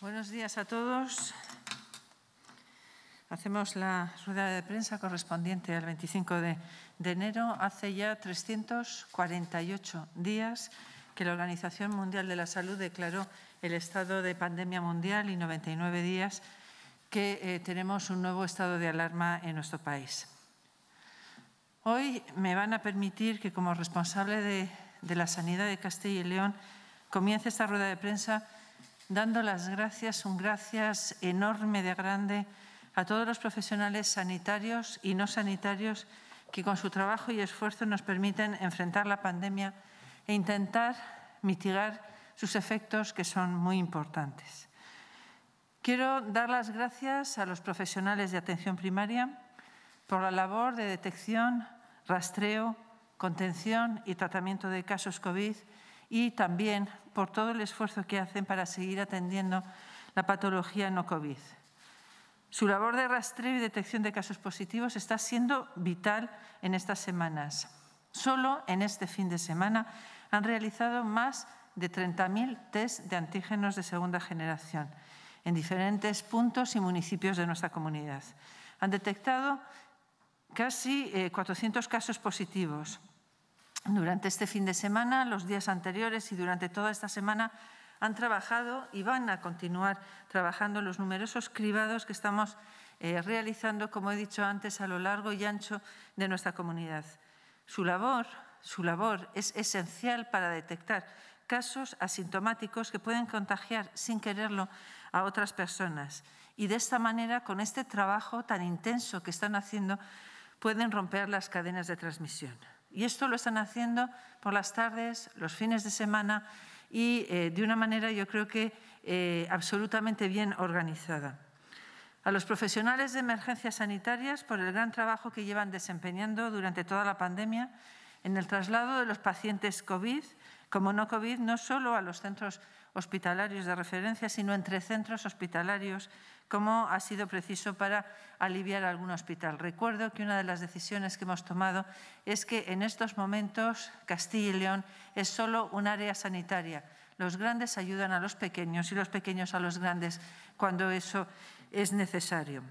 Buenos días a todos. Hacemos la rueda de prensa correspondiente al 25 de, enero. Hace ya 348 días que la Organización Mundial de la Salud declaró el estado de pandemia mundial y 99 días que eh, tenemos un nuevo estado de alarma en nuestro país. Hoy me van a permitir que como responsable de la sanidad de Castilla y León comience esta rueda de prensa dando las gracias, un gracias enorme de grande a todos los profesionales sanitarios y no sanitarios que con su trabajo y esfuerzo nos permiten enfrentar la pandemia e intentar mitigar sus efectos que son muy importantes. Quiero dar las gracias a los profesionales de atención primaria por la labor de detección, rastreo, contención y tratamiento de casos COVID y también por todo el esfuerzo que hacen para seguir atendiendo la patología no COVID. Su labor de rastreo y detección de casos positivos está siendo vital en estas semanas. Solo en este fin de semana han realizado más de 30.000 test de antígenos de segunda generación en diferentes puntos y municipios de nuestra comunidad. Han detectado casi 400 eh, casos positivos, durante este fin de semana, los días anteriores y durante toda esta semana han trabajado y van a continuar trabajando los numerosos cribados que estamos eh, realizando, como he dicho antes, a lo largo y ancho de nuestra comunidad. Su labor, su labor es esencial para detectar casos asintomáticos que pueden contagiar sin quererlo a otras personas. Y de esta manera, con este trabajo tan intenso que están haciendo, pueden romper las cadenas de transmisión. Y esto lo están haciendo por las tardes, los fines de semana y eh, de una manera yo creo que eh, absolutamente bien organizada. A los profesionales de emergencias sanitarias por el gran trabajo que llevan desempeñando durante toda la pandemia en el traslado de los pacientes COVID como no COVID no solo a los centros hospitalarios de referencia, sino entre centros hospitalarios como ha sido preciso para aliviar algún hospital. Recuerdo que una de las decisiones que hemos tomado es que en estos momentos Castilla y León es solo un área sanitaria. Los grandes ayudan a los pequeños y los pequeños a los grandes cuando eso es necesario.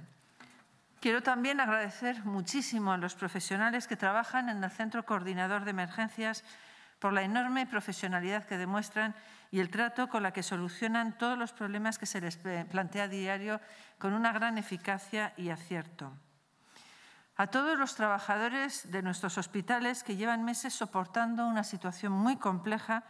Quiero también agradecer muchísimo a los profesionales que trabajan en el Centro Coordinador de Emergencias por la enorme profesionalidad que demuestran y el trato con la que solucionan todos los problemas que se les plantea a diario con una gran eficacia y acierto. A todos los trabajadores de nuestros hospitales que llevan meses soportando una situación muy compleja,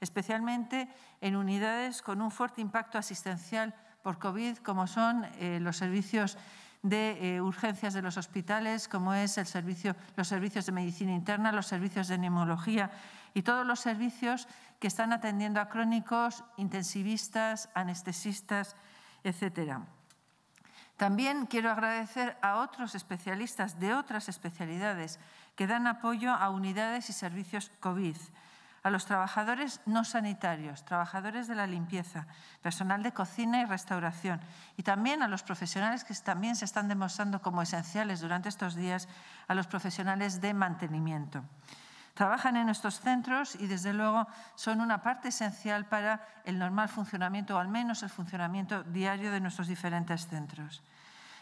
especialmente en unidades con un fuerte impacto asistencial por COVID, como son eh, los servicios de eh, urgencias de los hospitales, como es el servicio, los servicios de medicina interna, los servicios de neumología y todos los servicios que están atendiendo a crónicos, intensivistas, anestesistas, etcétera. También quiero agradecer a otros especialistas de otras especialidades que dan apoyo a unidades y servicios COVID, a los trabajadores no sanitarios, trabajadores de la limpieza, personal de cocina y restauración, y también a los profesionales que también se están demostrando como esenciales durante estos días, a los profesionales de mantenimiento. Trabajan en estos centros y, desde luego, son una parte esencial para el normal funcionamiento, o al menos el funcionamiento diario de nuestros diferentes centros.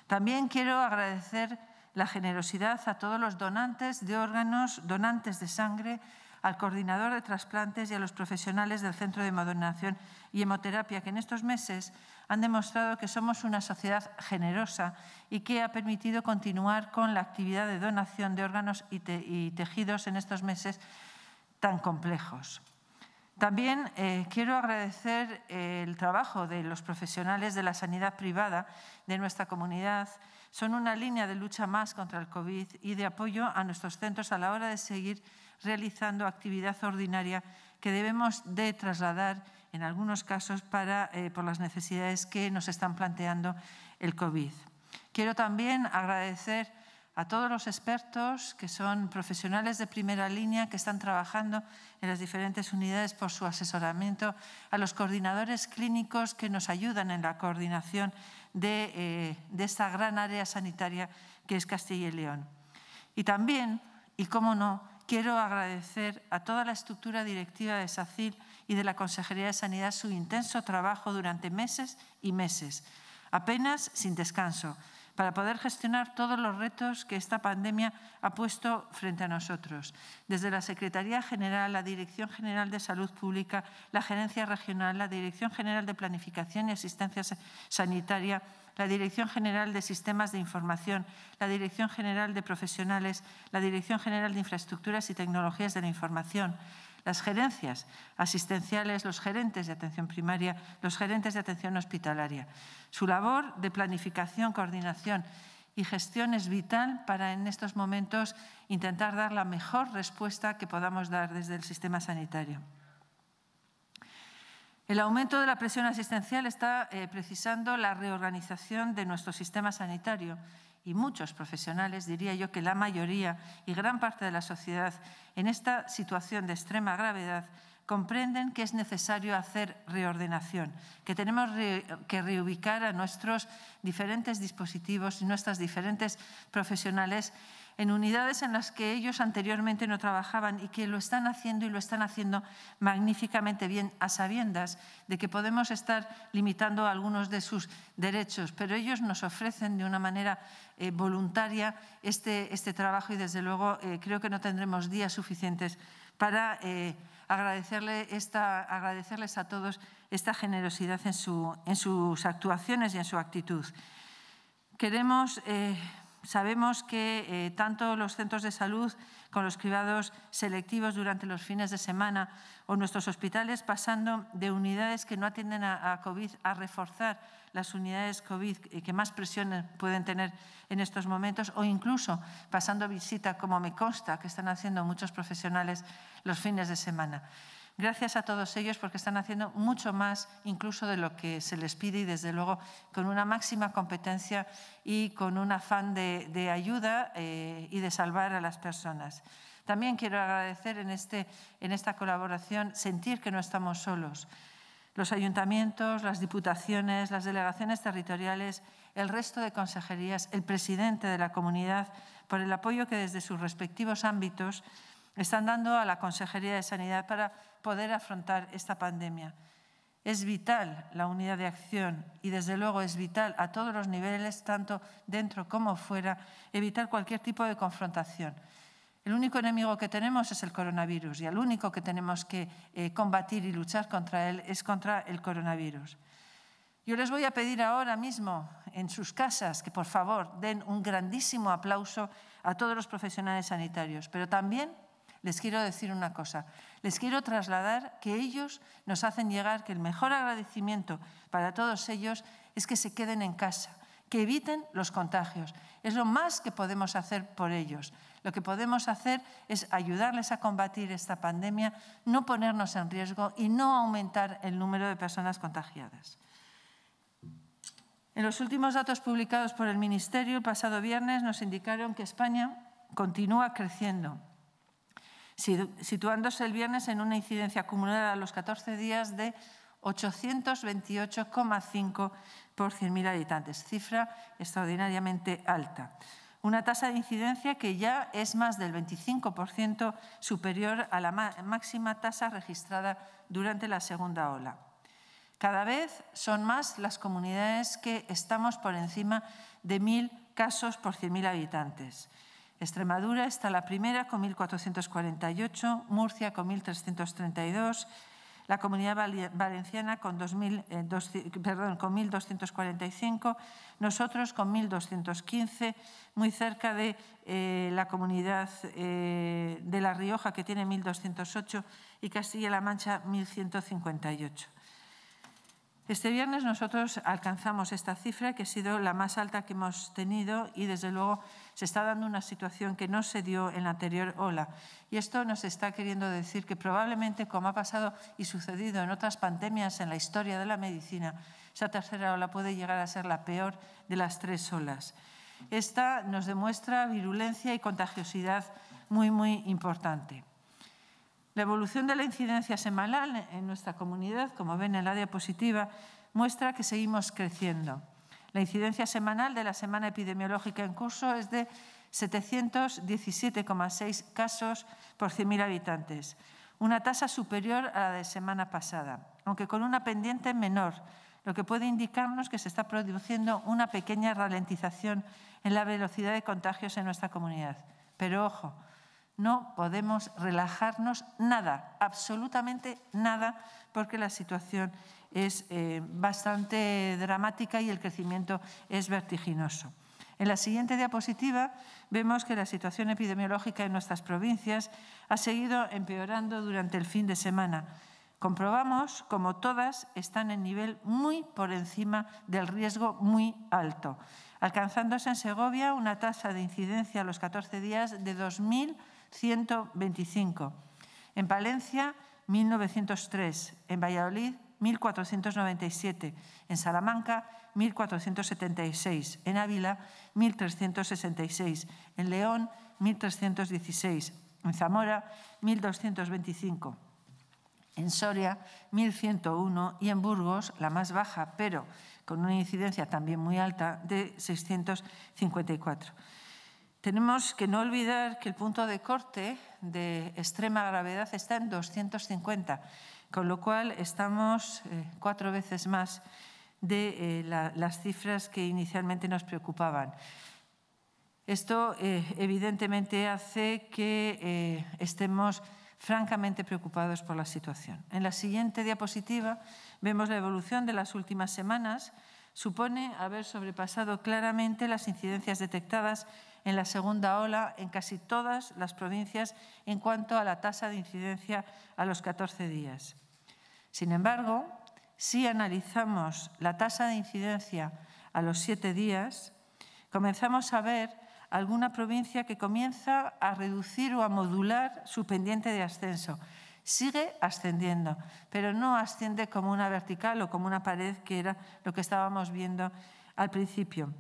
También quiero agradecer la generosidad a todos los donantes de órganos, donantes de sangre, al coordinador de trasplantes y a los profesionales del Centro de Hemodonación y Hemoterapia, que en estos meses han demostrado que somos una sociedad generosa y que ha permitido continuar con la actividad de donación de órganos y, tejidos en estos meses tan complejos. También eh, quiero agradecer eh, el trabajo de los profesionales de la sanidad privada de nuestra comunidad. Son una línea de lucha más contra el COVID y de apoyo a nuestros centros a la hora de seguir realizando actividad ordinaria que debemos de trasladar en algunos casos, eh, por las necesidades que nos están planteando el COVID. Quiero también agradecer a todos los expertos que son profesionales de primera línea que están trabajando en las diferentes unidades por su asesoramiento, a los coordinadores clínicos que nos ayudan en la coordinación de, eh, de esta gran área sanitaria que es Castilla y León. Y también, y cómo no, quiero agradecer a toda la estructura directiva de SACIL y de la Consejería de Sanidad su intenso trabajo durante meses y meses, apenas sin descanso, para poder gestionar todos los retos que esta pandemia ha puesto frente a nosotros, desde la Secretaría General, la Dirección General de Salud Pública, la Gerencia Regional, la Dirección General de Planificación y Asistencia Sanitaria, la Dirección General de Sistemas de Información, la Dirección General de Profesionales, la Dirección General de Infraestructuras y Tecnologías de la Información, las gerencias asistenciales, los gerentes de atención primaria, los gerentes de atención hospitalaria. Su labor de planificación, coordinación y gestión es vital para en estos momentos intentar dar la mejor respuesta que podamos dar desde el sistema sanitario. El aumento de la presión asistencial está eh, precisando la reorganización de nuestro sistema sanitario y muchos profesionales, diría yo que la mayoría y gran parte de la sociedad, en esta situación de extrema gravedad, comprenden que es necesario hacer reordenación, que tenemos que reubicar a nuestros diferentes dispositivos y nuestras diferentes profesionales en unidades en las que ellos anteriormente no trabajaban y que lo están haciendo y lo están haciendo magníficamente bien a sabiendas de que podemos estar limitando algunos de sus derechos, pero ellos nos ofrecen de una manera eh, voluntaria este, este trabajo y desde luego eh, creo que no tendremos días suficientes para eh, agradecerle esta, agradecerles a todos esta generosidad en, su, en sus actuaciones y en su actitud. Queremos Sabemos que eh, tanto los centros de salud con los cribados selectivos durante los fines de semana o nuestros hospitales pasando de unidades que no atienden a, COVID a reforzar las unidades COVID que más presiones pueden tener en estos momentos o incluso pasando visita, como me consta que están haciendo muchos profesionales los fines de semana. Gracias a todos ellos porque están haciendo mucho más incluso de lo que se les pide y desde luego con una máxima competencia y con un afán de, ayuda eh, y de salvar a las personas. También quiero agradecer en, este, en esta colaboración sentir que no estamos solos. Los ayuntamientos, las diputaciones, las delegaciones territoriales, el resto de consejerías, el presidente de la comunidad, por el apoyo que desde sus respectivos ámbitos están dando a la Consejería de Sanidad para poder afrontar esta pandemia. Es vital la unidad de acción y desde luego es vital a todos los niveles, tanto dentro como fuera, evitar cualquier tipo de confrontación. El único enemigo que tenemos es el coronavirus y el único que tenemos que eh, combatir y luchar contra él es contra el coronavirus. Yo les voy a pedir ahora mismo en sus casas que por favor den un grandísimo aplauso a todos los profesionales sanitarios, pero también les quiero decir una cosa. Les quiero trasladar que ellos nos hacen llegar que el mejor agradecimiento para todos ellos es que se queden en casa, que eviten los contagios. Es lo más que podemos hacer por ellos. Lo que podemos hacer es ayudarles a combatir esta pandemia, no ponernos en riesgo y no aumentar el número de personas contagiadas. En los últimos datos publicados por el Ministerio el pasado viernes nos indicaron que España continúa creciendo situándose el viernes en una incidencia acumulada a los 14 días de 828,5 por 100.000 habitantes, cifra extraordinariamente alta. Una tasa de incidencia que ya es más del 25% superior a la máxima tasa registrada durante la segunda ola. Cada vez son más las comunidades que estamos por encima de 1.000 casos por 100.000 habitantes. Extremadura está la primera con 1.448, Murcia con 1.332, la Comunidad Valenciana con, 1.245, eh, nosotros con 1.215, muy cerca de eh, la Comunidad eh, de La Rioja que tiene 1.208 y Castilla-La Mancha 1.158. Este viernes nosotros alcanzamos esta cifra que ha sido la más alta que hemos tenido y desde luego se está dando una situación que no se dio en la anterior ola. Y esto nos está queriendo decir que probablemente, como ha pasado y sucedido en otras pandemias en la historia de la medicina, esa tercera ola puede llegar a ser la peor de las tres olas. Esta nos demuestra virulencia y contagiosidad muy, muy importante. La evolución de la incidencia semanal en nuestra comunidad, como ven en la diapositiva, muestra que seguimos creciendo. La incidencia semanal de la semana epidemiológica en curso es de 717,6 casos por 100.000 habitantes, una tasa superior a la de semana pasada, aunque con una pendiente menor, lo que puede indicarnos que se está produciendo una pequeña ralentización en la velocidad de contagios en nuestra comunidad. Pero ojo, no podemos relajarnos nada, absolutamente nada, porque la situación es eh, bastante dramática y el crecimiento es vertiginoso. En la siguiente diapositiva vemos que la situación epidemiológica en nuestras provincias ha seguido empeorando durante el fin de semana. Comprobamos como todas están en nivel muy por encima del riesgo muy alto alcanzándose en Segovia una tasa de incidencia a los 14 días de 2.125, en Palencia 1.903, en Valladolid 1.497, en Salamanca 1.476, en Ávila 1.366, en León 1.316, en Zamora 1.225. En Soria, 1.101 y en Burgos, la más baja, pero con una incidencia también muy alta de 654. Tenemos que no olvidar que el punto de corte de extrema gravedad está en 250, con lo cual estamos eh, cuatro veces más de eh, las cifras que inicialmente nos preocupaban. Esto eh, evidentemente hace que estemos francamente preocupados por la situación. En la siguiente diapositiva vemos la evolución de las últimas semanas, supone haber sobrepasado claramente las incidencias detectadas en la segunda ola en casi todas las provincias en cuanto a la tasa de incidencia a los 14 días. Sin embargo, si analizamos la tasa de incidencia a los 7 días, comenzamos a ver alguna provincia que comienza a reducir o a modular su pendiente de ascenso, Sigue ascendiendo, pero no asciende como una vertical o como una pared que era lo que estábamos viendo al principio.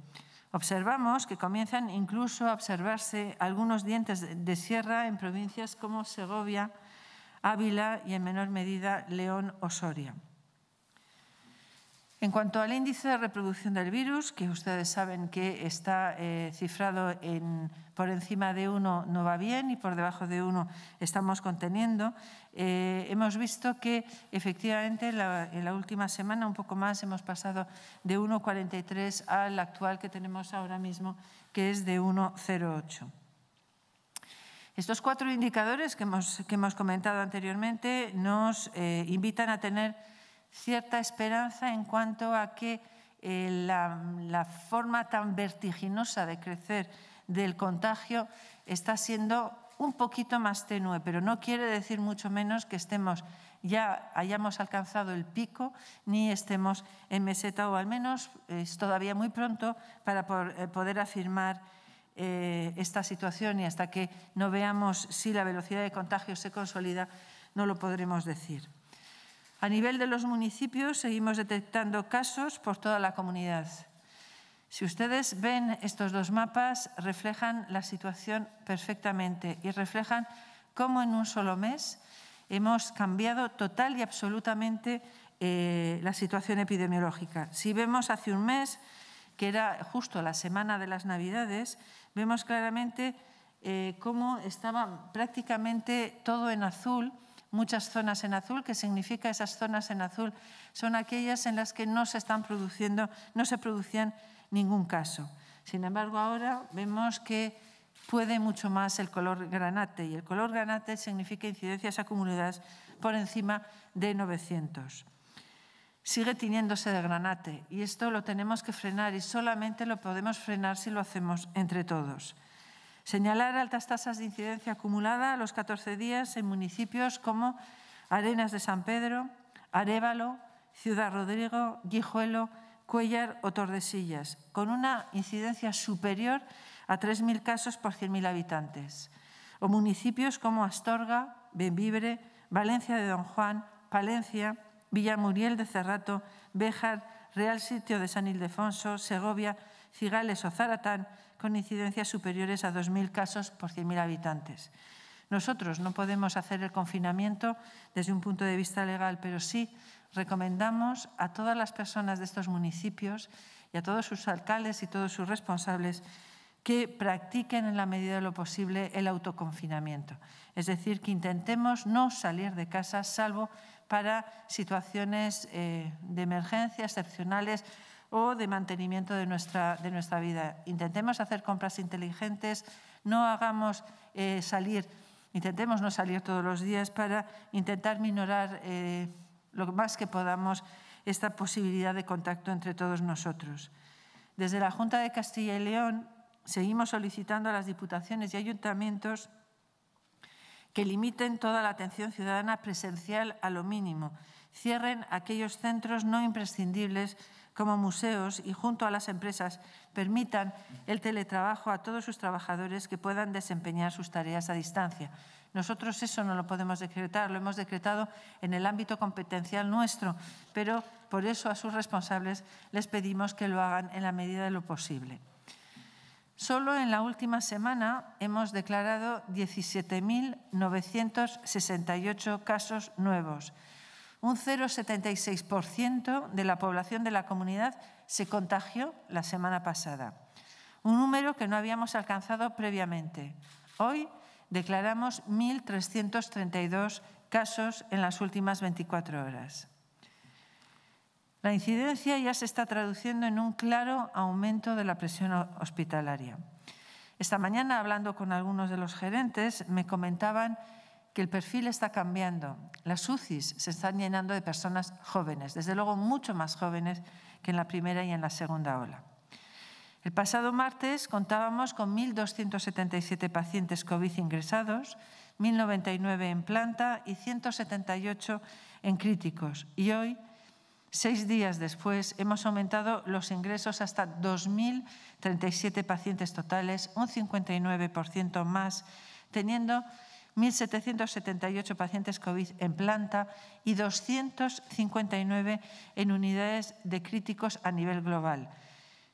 Observamos que comienzan incluso a observarse algunos dientes de sierra en provincias como Segovia, Ávila y en menor medida León o Soria. En cuanto al índice de reproducción del virus, que ustedes saben que está eh, cifrado en, por encima de 1 no va bien y por debajo de 1 estamos conteniendo, eh, hemos visto que efectivamente en la última semana un poco más hemos pasado de 1,43 al actual que tenemos ahora mismo, que es de 1,08. Estos cuatro indicadores que hemos, comentado anteriormente nos eh, invitan a tener cierta esperanza en cuanto a que eh, la, forma tan vertiginosa de crecer del contagio está siendo un poquito más tenue, pero no quiere decir mucho menos que estemos ya hayamos alcanzado el pico ni estemos en meseta o al menos es todavía muy pronto para eh, poder afirmar eh, esta situación y hasta que no veamos si la velocidad de contagio se consolida no lo podremos decir. A nivel de los municipios seguimos detectando casos por toda la comunidad. Si ustedes ven estos dos mapas, reflejan la situación perfectamente y reflejan cómo en un solo mes hemos cambiado total y absolutamente eh, la situación epidemiológica. Si vemos hace un mes, que era justo la semana de las Navidades, vemos claramente eh, cómo estaba prácticamente todo en azul muchas zonas en azul, que significa esas zonas en azul son aquellas en las que no se están produciendo, no se producían ningún caso. Sin embargo, ahora vemos que puede mucho más el color granate y el color granate significa incidencias acumuladas por encima de 900. Sigue tiniéndose de granate y esto lo tenemos que frenar y solamente lo podemos frenar si lo hacemos entre todos. Señalar altas tasas de incidencia acumulada a los 14 días en municipios como Arenas de San Pedro, Arévalo, Ciudad Rodrigo, Guijuelo, Cuellar o Tordesillas, con una incidencia superior a 3.000 casos por 100.000 habitantes, o municipios como Astorga, Benvibre, Valencia de Don Juan, Palencia, Villamuriel de Cerrato, Béjar, Real Sitio de San Ildefonso, Segovia, Cigales o Zaratán, con incidencias superiores a 2.000 casos por 100.000 habitantes. Nosotros no podemos hacer el confinamiento desde un punto de vista legal, pero sí recomendamos a todas las personas de estos municipios y a todos sus alcaldes y todos sus responsables que practiquen en la medida de lo posible el autoconfinamiento. Es decir, que intentemos no salir de casa salvo para situaciones eh, de emergencia excepcionales, o de mantenimiento de nuestra, de nuestra vida. Intentemos hacer compras inteligentes, no hagamos eh, salir, intentemos no salir todos los días para intentar minorar eh, lo más que podamos esta posibilidad de contacto entre todos nosotros. Desde la Junta de Castilla y León seguimos solicitando a las diputaciones y ayuntamientos que limiten toda la atención ciudadana presencial a lo mínimo, cierren aquellos centros no imprescindibles como museos y junto a las empresas permitan el teletrabajo a todos sus trabajadores que puedan desempeñar sus tareas a distancia. Nosotros eso no lo podemos decretar, lo hemos decretado en el ámbito competencial nuestro, pero por eso a sus responsables les pedimos que lo hagan en la medida de lo posible. Solo en la última semana hemos declarado 17.968 casos nuevos un 0,76% de la población de la comunidad se contagió la semana pasada, un número que no habíamos alcanzado previamente. Hoy declaramos 1.332 casos en las últimas 24 horas. La incidencia ya se está traduciendo en un claro aumento de la presión hospitalaria. Esta mañana, hablando con algunos de los gerentes, me comentaban que el perfil está cambiando. Las UCIs se están llenando de personas jóvenes, desde luego mucho más jóvenes que en la primera y en la segunda ola. El pasado martes contábamos con 1.277 pacientes COVID ingresados, 1.099 en planta y 178 en críticos. Y hoy, seis días después, hemos aumentado los ingresos hasta 2.037 pacientes totales, un 59% más, teniendo 1.778 pacientes COVID en planta y 259 en unidades de críticos a nivel global.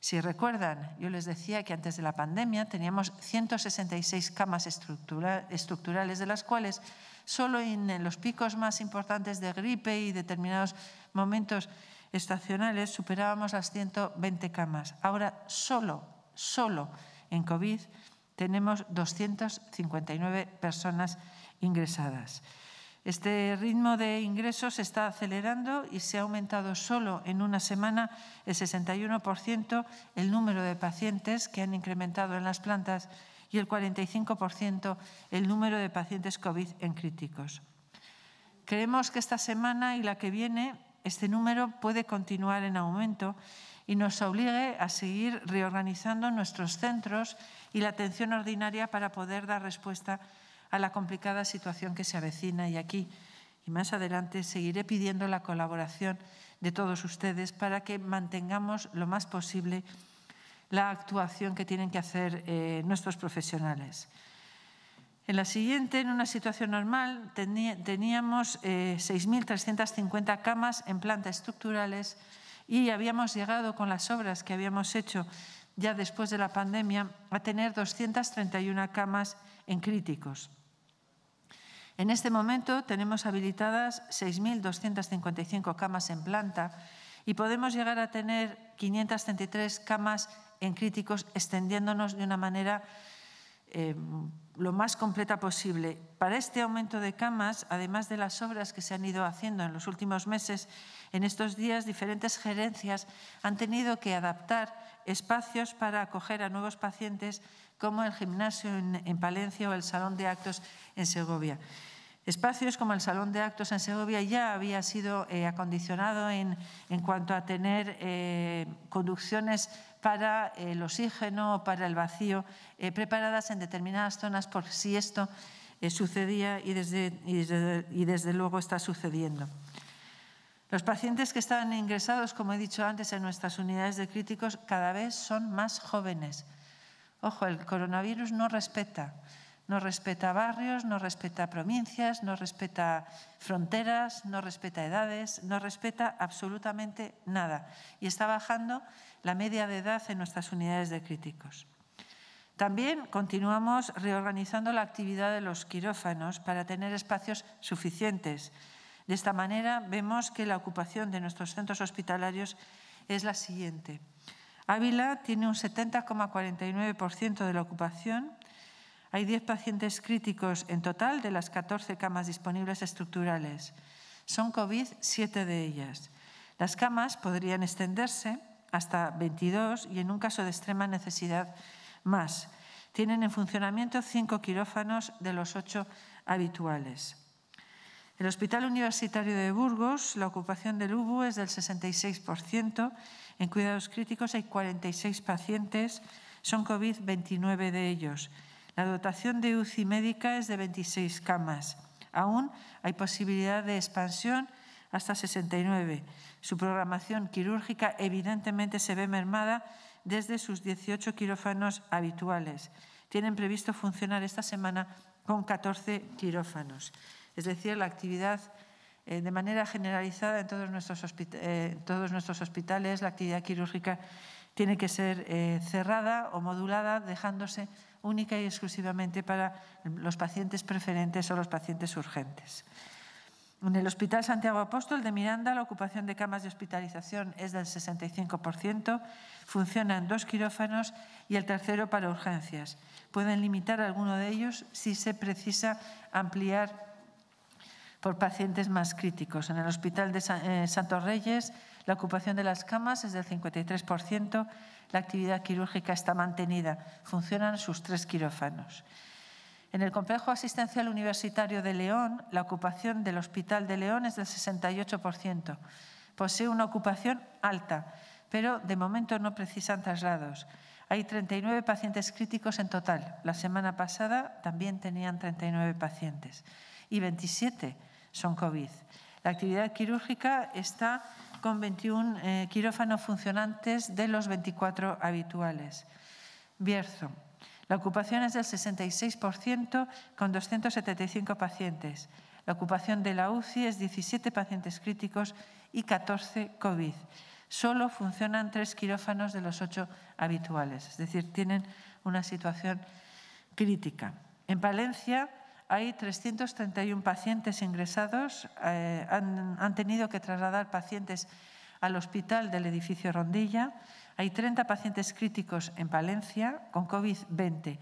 Si recuerdan, yo les decía que antes de la pandemia teníamos 166 camas estructurales, de las cuales solo en los picos más importantes de gripe y determinados momentos estacionales superábamos las 120 camas. Ahora solo, solo en COVID tenemos 259 personas ingresadas. Este ritmo de ingresos está acelerando y se ha aumentado solo en una semana el 61% el número de pacientes que han incrementado en las plantas y el 45% el número de pacientes COVID en críticos. Creemos que esta semana y la que viene este número puede continuar en aumento y nos obligue a seguir reorganizando nuestros centros y la atención ordinaria para poder dar respuesta a la complicada situación que se avecina. Y aquí y más adelante seguiré pidiendo la colaboración de todos ustedes para que mantengamos lo más posible la actuación que tienen que hacer eh, nuestros profesionales. En la siguiente, en una situación normal, teníamos 6.350 eh, camas en plantas estructurales y habíamos llegado con las obras que habíamos hecho ya después de la pandemia a tener 231 camas en críticos. En este momento tenemos habilitadas 6.255 camas en planta y podemos llegar a tener 533 camas en críticos extendiéndonos de una manera eh, lo más completa posible. Para este aumento de camas, además de las obras que se han ido haciendo en los últimos meses, en estos días diferentes gerencias han tenido que adaptar espacios para acoger a nuevos pacientes, como el gimnasio en, Palencia o el salón de actos en Segovia. Espacios como el Salón de Actos en Segovia ya había sido eh, acondicionado en, cuanto a tener eh, conducciones para el oxígeno o para el vacío eh, preparadas en determinadas zonas por si esto sucedía y desde, y, desde, y desde luego está sucediendo. Los pacientes que estaban ingresados, como he dicho antes, en nuestras unidades de críticos cada vez son más jóvenes. Ojo, el coronavirus no respeta no respeta barrios, no respeta provincias, no respeta fronteras, no respeta edades, no respeta absolutamente nada. Y está bajando la media de edad en nuestras unidades de críticos. También continuamos reorganizando la actividad de los quirófanos para tener espacios suficientes. De esta manera vemos que la ocupación de nuestros centros hospitalarios es la siguiente. Ávila tiene un 70,49% de la ocupación, hay 10 pacientes críticos en total de las 14 camas disponibles estructurales. Son COVID 7 de ellas. Las camas podrían extenderse hasta 22 y en un caso de extrema necesidad más. Tienen en funcionamiento 5 quirófanos de los 8 habituales. El Hospital Universitario de Burgos, la ocupación del UBU es del 66%. En cuidados críticos hay 46 pacientes, son COVID 29 de ellos. La dotación de UCI médica es de 26 camas. Aún hay posibilidad de expansión hasta 69. Su programación quirúrgica evidentemente se ve mermada desde sus 18 quirófanos habituales. Tienen previsto funcionar esta semana con 14 quirófanos. Es decir, la actividad eh, de manera generalizada eh, en todos nuestros hospitales, la actividad quirúrgica tiene que ser eh, cerrada o modulada, dejándose única y exclusivamente para los pacientes preferentes o los pacientes urgentes. En el Hospital Santiago Apóstol de Miranda, la ocupación de camas de hospitalización es del 65%, funcionan dos quirófanos y el tercero para urgencias. Pueden limitar alguno de ellos si se precisa ampliar por pacientes más críticos. En el Hospital de eh, Santos Reyes, la ocupación de las camas es del 53%, la actividad quirúrgica está mantenida, funcionan sus tres quirófanos. En el Complejo Asistencial Universitario de León, la ocupación del Hospital de León es del 68%. Posee una ocupación alta, pero de momento no precisan traslados. Hay 39 pacientes críticos en total. La semana pasada también tenían 39 pacientes y 27 son COVID. La actividad quirúrgica está con 21 eh, quirófanos funcionantes de los 24 habituales. Bierzo. La ocupación es del 66% con 275 pacientes. La ocupación de la UCI es 17 pacientes críticos y 14 COVID. Solo funcionan tres quirófanos de los ocho habituales, es decir, tienen una situación crítica. En Palencia, hay 331 pacientes ingresados, eh, han, han tenido que trasladar pacientes al hospital del edificio Rondilla. Hay 30 pacientes críticos en Palencia con COVID-20.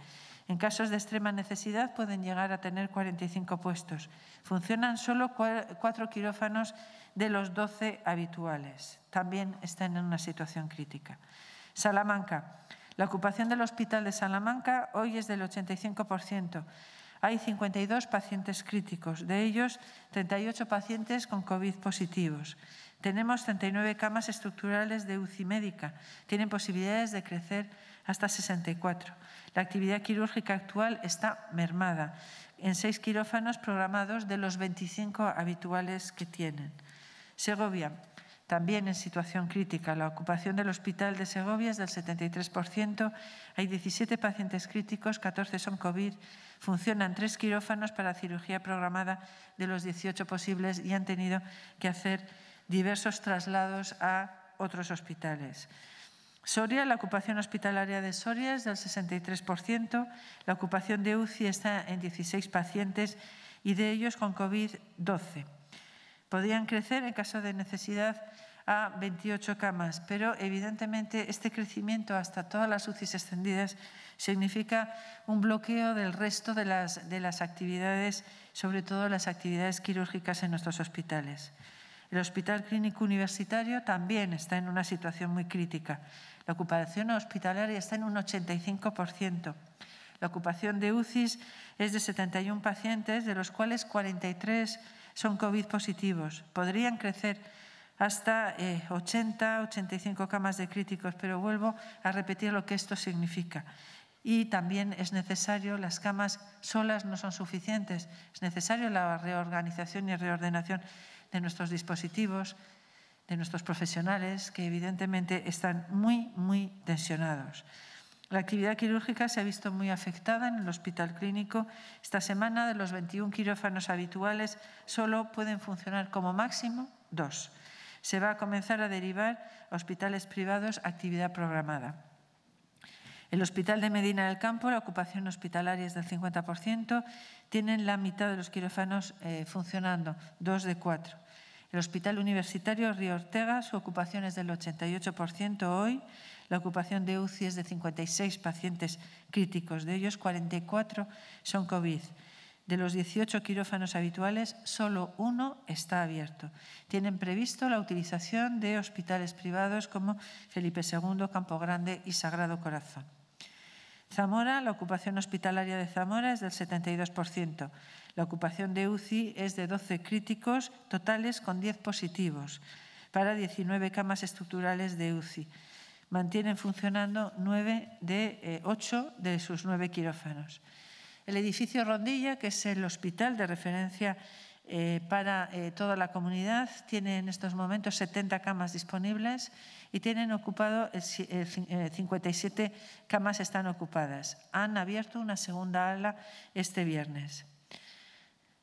En casos de extrema necesidad pueden llegar a tener 45 puestos. Funcionan solo cuatro quirófanos de los 12 habituales. También están en una situación crítica. Salamanca. La ocupación del hospital de Salamanca hoy es del 85% hay 52 pacientes críticos, de ellos 38 pacientes con COVID positivos. Tenemos 39 camas estructurales de UCI médica, tienen posibilidades de crecer hasta 64. La actividad quirúrgica actual está mermada en seis quirófanos programados de los 25 habituales que tienen. Segovia, también en situación crítica. La ocupación del hospital de Segovia es del 73%. Hay 17 pacientes críticos, 14 son COVID. Funcionan tres quirófanos para cirugía programada de los 18 posibles y han tenido que hacer diversos traslados a otros hospitales. Soria, la ocupación hospitalaria de Soria es del 63%. La ocupación de UCI está en 16 pacientes y de ellos con COVID 12. Podrían crecer en caso de necesidad a 28 camas, pero evidentemente este crecimiento hasta todas las UCIs extendidas significa un bloqueo del resto de las, de las actividades, sobre todo las actividades quirúrgicas en nuestros hospitales. El Hospital Clínico Universitario también está en una situación muy crítica. La ocupación hospitalaria está en un 85%. La ocupación de UCIs es de 71 pacientes, de los cuales 43 son COVID positivos. Podrían crecer hasta 80, eh, 85 camas de críticos, pero vuelvo a repetir lo que esto significa. Y también es necesario, las camas solas no son suficientes, es necesario la reorganización y reordenación de nuestros dispositivos, de nuestros profesionales, que evidentemente están muy, muy tensionados. La actividad quirúrgica se ha visto muy afectada en el hospital clínico. Esta semana, de los 21 quirófanos habituales, solo pueden funcionar como máximo dos. Se va a comenzar a derivar a hospitales privados actividad programada. El hospital de Medina del Campo, la ocupación hospitalaria es del 50%, tienen la mitad de los quirófanos eh, funcionando, dos de cuatro. El hospital universitario Río Ortega, su ocupación es del 88% hoy. La ocupación de UCI es de 56 pacientes críticos, de ellos 44 son COVID. De los 18 quirófanos habituales, solo uno está abierto. Tienen previsto la utilización de hospitales privados como Felipe II, Campo Grande y Sagrado Corazón. Zamora, la ocupación hospitalaria de Zamora es del 72%. La ocupación de UCI es de 12 críticos totales con 10 positivos para 19 camas estructurales de UCI mantienen funcionando nueve de, eh, ocho de sus nueve quirófanos. El edificio Rondilla, que es el hospital de referencia eh, para eh, toda la comunidad, tiene en estos momentos 70 camas disponibles y tienen ocupado 57 camas están ocupadas. Han abierto una segunda ala este viernes.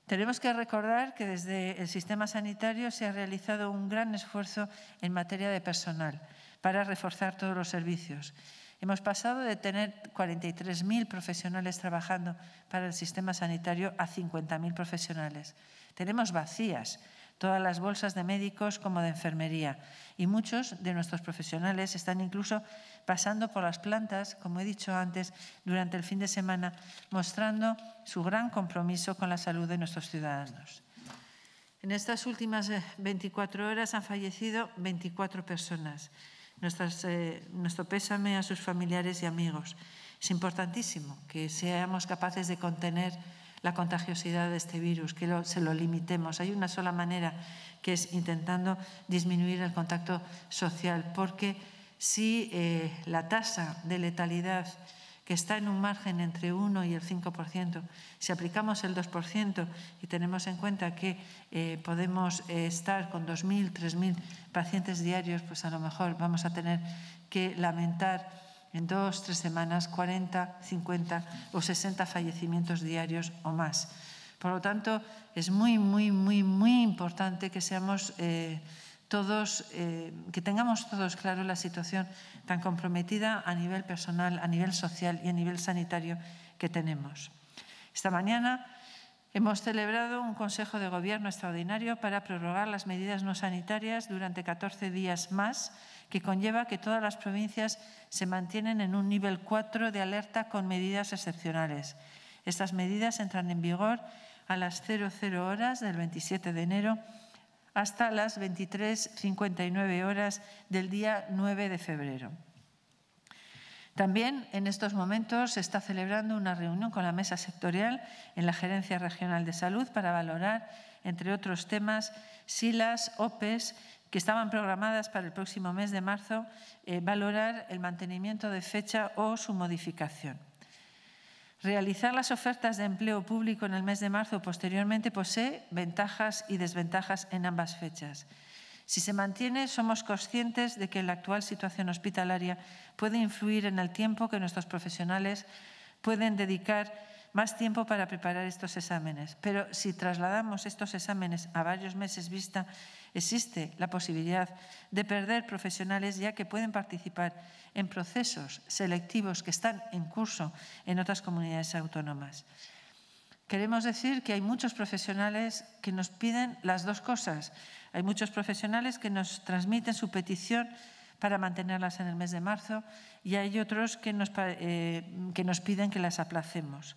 Tenemos que recordar que desde el sistema sanitario se ha realizado un gran esfuerzo en materia de personal para reforzar todos los servicios. Hemos pasado de tener 43.000 profesionales trabajando para el sistema sanitario a 50.000 profesionales. Tenemos vacías todas las bolsas de médicos como de enfermería y muchos de nuestros profesionales están incluso pasando por las plantas, como he dicho antes, durante el fin de semana, mostrando su gran compromiso con la salud de nuestros ciudadanos. En estas últimas 24 eh, horas han fallecido 24 personas. Eh, nuestro pésame a sus familiares y amigos. Es importantísimo que seamos capaces de contener la contagiosidad de este virus, que se lo limitemos. Hay una sola manera, que es intentando disminuir el contacto social, porque si eh, la tasa de letalidad que está en un margen entre 1 y el 5%. Si aplicamos el 2% y tenemos en cuenta que eh, podemos eh, estar con 2.000, 3.000 pacientes diarios, pues a lo mejor vamos a tener que lamentar en dos, tres semanas 40, 50 o 60 fallecimientos diarios o más. Por lo tanto, es muy, muy, muy, muy importante que seamos... Eh, eh, que tengamos todos claro la situación tan comprometida a nivel personal, a nivel social y a nivel sanitario que tenemos. Esta mañana hemos celebrado un Consejo de Gobierno extraordinario para prorrogar las medidas no sanitarias durante 14 días más, que conlleva que todas las provincias se mantienen en un nivel 4 de alerta con medidas excepcionales. Estas medidas entran en vigor a las 00 horas del 27 de enero hasta las 23.59 horas del día 9 de febrero. También en estos momentos se está celebrando una reunión con la mesa sectorial en la Gerencia Regional de Salud para valorar, entre otros temas, si las OPEs que estaban programadas para el próximo mes de marzo, eh, valorar el mantenimiento de fecha o su modificación. Realizar las ofertas de empleo público en el mes de marzo posteriormente posee ventajas y desventajas en ambas fechas. Si se mantiene, somos conscientes de que la actual situación hospitalaria puede influir en el tiempo que nuestros profesionales pueden dedicar más tiempo para preparar estos exámenes. Pero si trasladamos estos exámenes a varios meses vista, Existe la posibilidad de perder profesionales ya que pueden participar en procesos selectivos que están en curso en otras comunidades autónomas. Queremos decir que hay muchos profesionales que nos piden las dos cosas. Hay muchos profesionales que nos transmiten su petición para mantenerlas en el mes de marzo y hay otros que nos, eh, que nos piden que las aplacemos.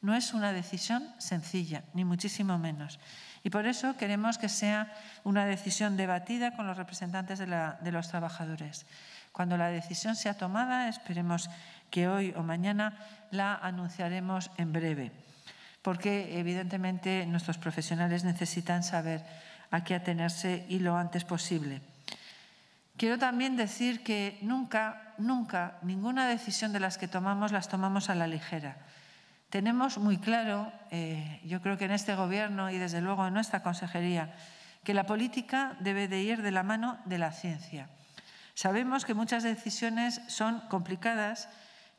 No es una decisión sencilla, ni muchísimo menos. Y por eso queremos que sea una decisión debatida con los representantes de, los trabajadores. Cuando la decisión sea tomada, esperemos que hoy o mañana la anunciaremos en breve, porque evidentemente nuestros profesionales necesitan saber a qué atenerse y lo antes posible. Quiero también decir que nunca, nunca, ninguna decisión de las que tomamos las tomamos a la ligera. Tenemos muy claro, eh, yo creo que en este Gobierno y desde luego en nuestra consejería, que la política debe de ir de la mano de la ciencia. Sabemos que muchas decisiones son complicadas,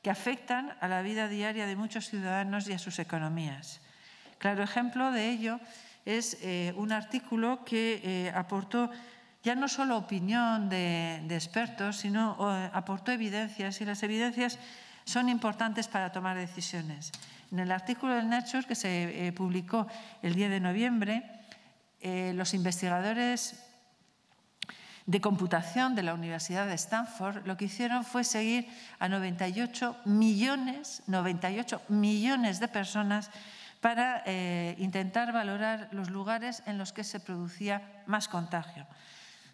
que afectan a la vida diaria de muchos ciudadanos y a sus economías. Claro ejemplo de ello es eh, un artículo que eh, aportó ya no solo opinión de, expertos, sino aportó evidencias y las evidencias son importantes para tomar decisiones. En el artículo del Nature que se eh, publicó el 10 de noviembre, eh, los investigadores de computación de la Universidad de Stanford lo que hicieron fue seguir a 98 millones, 98 millones de personas para eh, intentar valorar los lugares en los que se producía más contagio.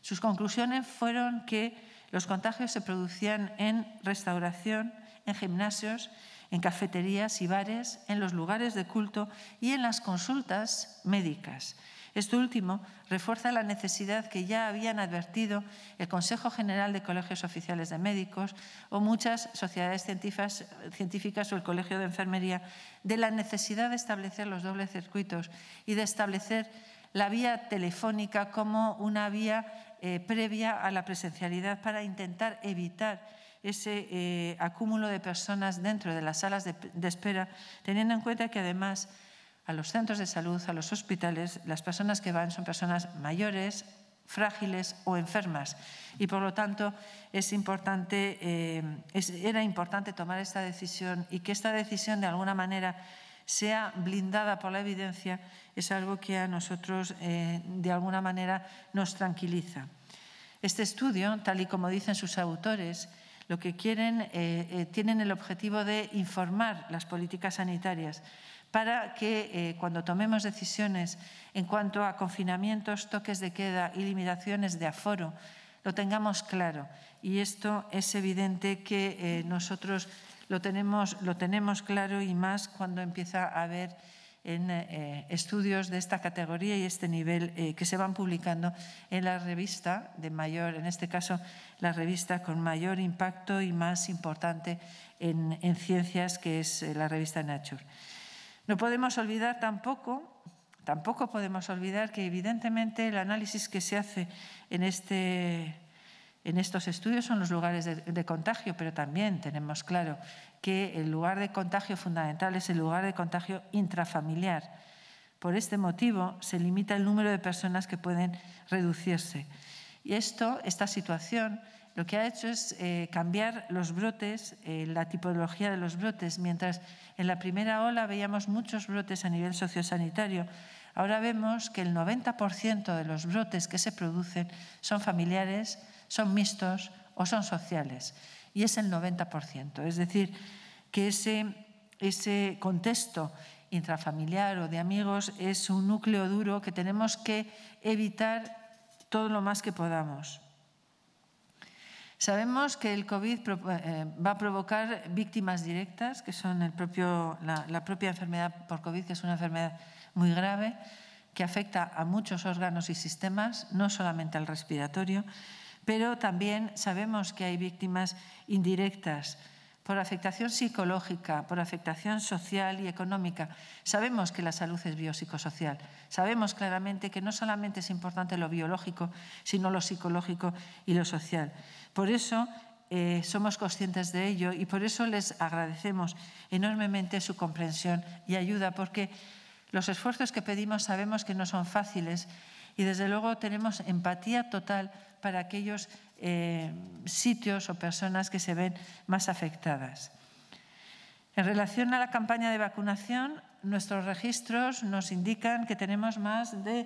Sus conclusiones fueron que los contagios se producían en restauración, en gimnasios, en cafeterías y bares, en los lugares de culto y en las consultas médicas. Esto último refuerza la necesidad que ya habían advertido el Consejo General de Colegios Oficiales de Médicos o muchas sociedades científicas, o el Colegio de Enfermería de la necesidad de establecer los dobles circuitos y de establecer la vía telefónica como una vía eh, previa a la presencialidad para intentar evitar ese eh, acúmulo de personas dentro de las salas de, espera, teniendo en cuenta que además a los centros de salud, a los hospitales, las personas que van son personas mayores, frágiles o enfermas. Y por lo tanto, es importante, eh, era importante tomar esta decisión y que esta decisión de alguna manera sea blindada por la evidencia es algo que a nosotros eh, de alguna manera nos tranquiliza. Este estudio, tal y como dicen sus autores, lo que quieren, eh, eh, tienen el objetivo de informar las políticas sanitarias para que eh, cuando tomemos decisiones en cuanto a confinamientos, toques de queda y limitaciones de aforo, lo tengamos claro. Y esto es evidente que nosotros lo tenemos, lo tenemos claro y más cuando empieza a haber en eh, estudios de esta categoría y este nivel eh, que se van publicando en la revista de mayor, en este caso, la revista con mayor impacto y más importante en, en ciencias, que es eh, la revista Nature. No podemos olvidar tampoco, tampoco podemos olvidar que evidentemente el análisis que se hace en este en estos estudios son los lugares de, contagio, pero también tenemos claro que el lugar de contagio fundamental es el lugar de contagio intrafamiliar. Por este motivo se limita el número de personas que pueden reducirse. Y esto, esta situación, lo que ha hecho es eh, cambiar los brotes, eh, la tipología de los brotes. Mientras en la primera ola veíamos muchos brotes a nivel sociosanitario, ahora vemos que el 90% de los brotes que se producen son familiares, son mixtos o son sociales. Y es el 90%. Es decir, que ese, contexto intrafamiliar o de amigos es un núcleo duro que tenemos que evitar todo lo más que podamos. Sabemos que el COVID eh, va a provocar víctimas directas, que son la, la, propia enfermedad por COVID, que es una enfermedad muy grave, que afecta a muchos órganos y sistemas, no solamente al respiratorio, pero también sabemos que hay víctimas indirectas por afectación psicológica, por afectación social y económica. Sabemos que la salud es biopsicosocial. Sabemos claramente que no solamente es importante lo biológico, sino lo psicológico y lo social. Por eso eh, somos conscientes de ello y por eso les agradecemos enormemente su comprensión y ayuda, porque los esfuerzos que pedimos sabemos que no son fáciles y desde luego tenemos empatía total para aquellos eh, sitios o personas que se ven más afectadas. En relación a la campaña de vacunación, nuestros registros nos indican que tenemos más de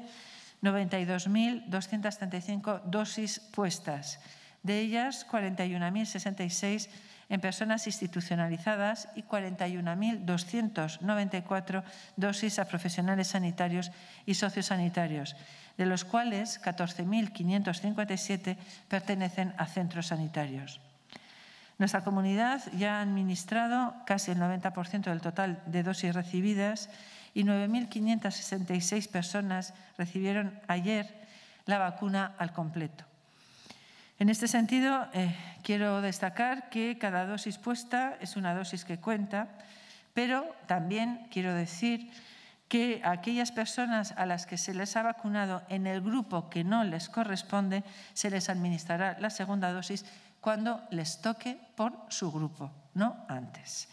92.235 dosis puestas, de ellas 41.066 en personas institucionalizadas y 41.294 dosis a profesionales sanitarios y sociosanitarios, de los cuales 14.557 pertenecen a centros sanitarios. Nuestra comunidad ya ha administrado casi el 90% del total de dosis recibidas y 9.566 personas recibieron ayer la vacuna al completo. En este sentido, eh, quiero destacar que cada dosis puesta es una dosis que cuenta, pero también quiero decir que aquellas personas a las que se les ha vacunado en el grupo que no les corresponde, se les administrará la segunda dosis cuando les toque por su grupo, no antes.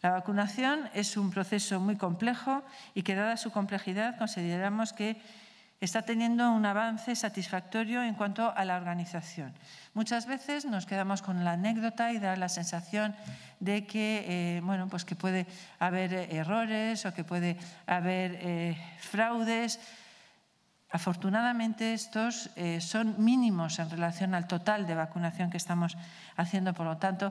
La vacunación es un proceso muy complejo y que dada su complejidad consideramos que está teniendo un avance satisfactorio en cuanto a la organización. Muchas veces nos quedamos con la anécdota y da la sensación de que, eh, bueno, pues que puede haber eh, errores o que puede haber eh, fraudes. Afortunadamente estos son mínimos en relación al total de vacunación que estamos haciendo, por lo tanto,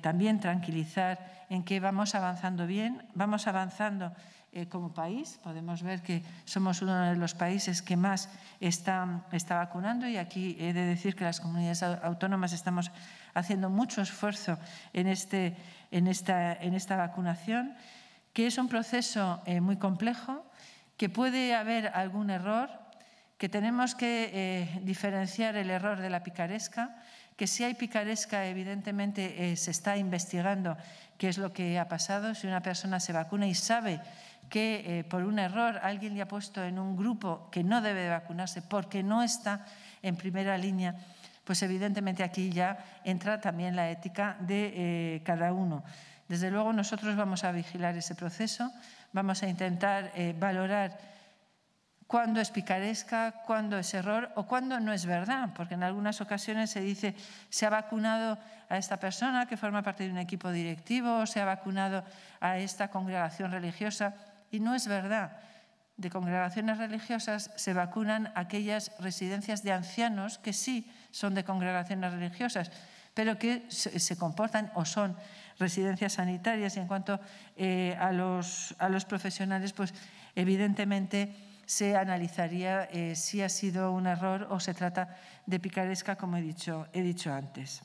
también tranquilizar en que vamos avanzando bien, vamos avanzando eh, como país. Podemos ver que somos uno de los países que más está, está vacunando y aquí he de decir que las comunidades autónomas estamos haciendo mucho esfuerzo en, este, en, esta, en esta vacunación, que es un proceso eh, muy complejo, que puede haber algún error, que tenemos que eh, diferenciar el error de la picaresca, que si hay picaresca, evidentemente se está investigando qué es lo que ha pasado. Si una persona se vacuna y sabe que eh, por un error alguien le ha puesto en un grupo que no debe de vacunarse porque no está en primera línea, pues evidentemente aquí ya entra también la ética de eh, cada uno. Desde luego nosotros vamos a vigilar ese proceso, vamos a intentar eh, valorar cuándo es picaresca, cuándo es error o cuándo no es verdad, porque en algunas ocasiones se dice se ha vacunado a esta persona que forma parte de un equipo directivo, o se ha vacunado a esta congregación religiosa y no es verdad. De congregaciones religiosas se vacunan aquellas residencias de ancianos que sí son de congregaciones religiosas, pero que se comportan o son residencias sanitarias. Y en cuanto eh, a, los, profesionales, pues evidentemente se analizaría eh, si ha sido un error o se trata de picaresca, como he dicho, he dicho antes.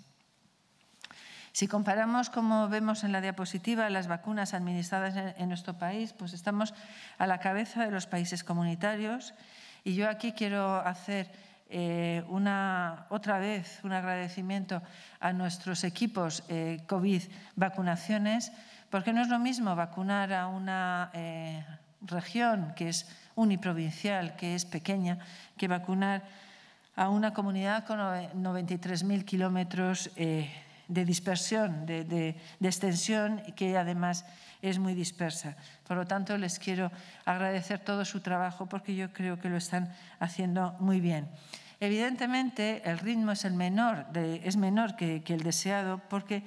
Si comparamos, como vemos en la diapositiva, las vacunas administradas en nuestro país, pues estamos a la cabeza de los países comunitarios. Y yo aquí quiero hacer eh, una, otra vez un agradecimiento a nuestros equipos eh, COVID vacunaciones, porque no es lo mismo vacunar a una eh, región que es uniprovincial, que es pequeña, que vacunar a una comunidad con 93.000 kilómetros de dispersión, de, de, extensión, que además es muy dispersa. Por lo tanto, les quiero agradecer todo su trabajo porque yo creo que lo están haciendo muy bien. Evidentemente, el ritmo es, menor, es menor que, que, el deseado porque,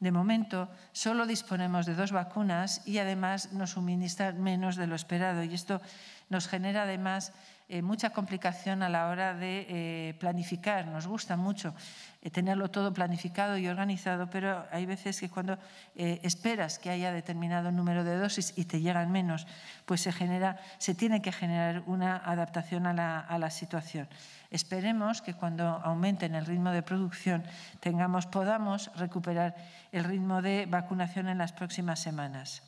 de momento, solo disponemos de dos vacunas y, además, nos suministran menos de lo esperado. Y esto nos genera, además, eh, mucha complicación a la hora de eh, planificar. Nos gusta mucho eh, tenerlo todo planificado y organizado, pero hay veces que cuando esperas que haya determinado número de dosis y te llegan menos, pues se, genera, se tiene que generar una adaptación a la, a la situación. Esperemos que cuando aumenten el ritmo de producción tengamos, podamos recuperar el ritmo de vacunación en las próximas semanas.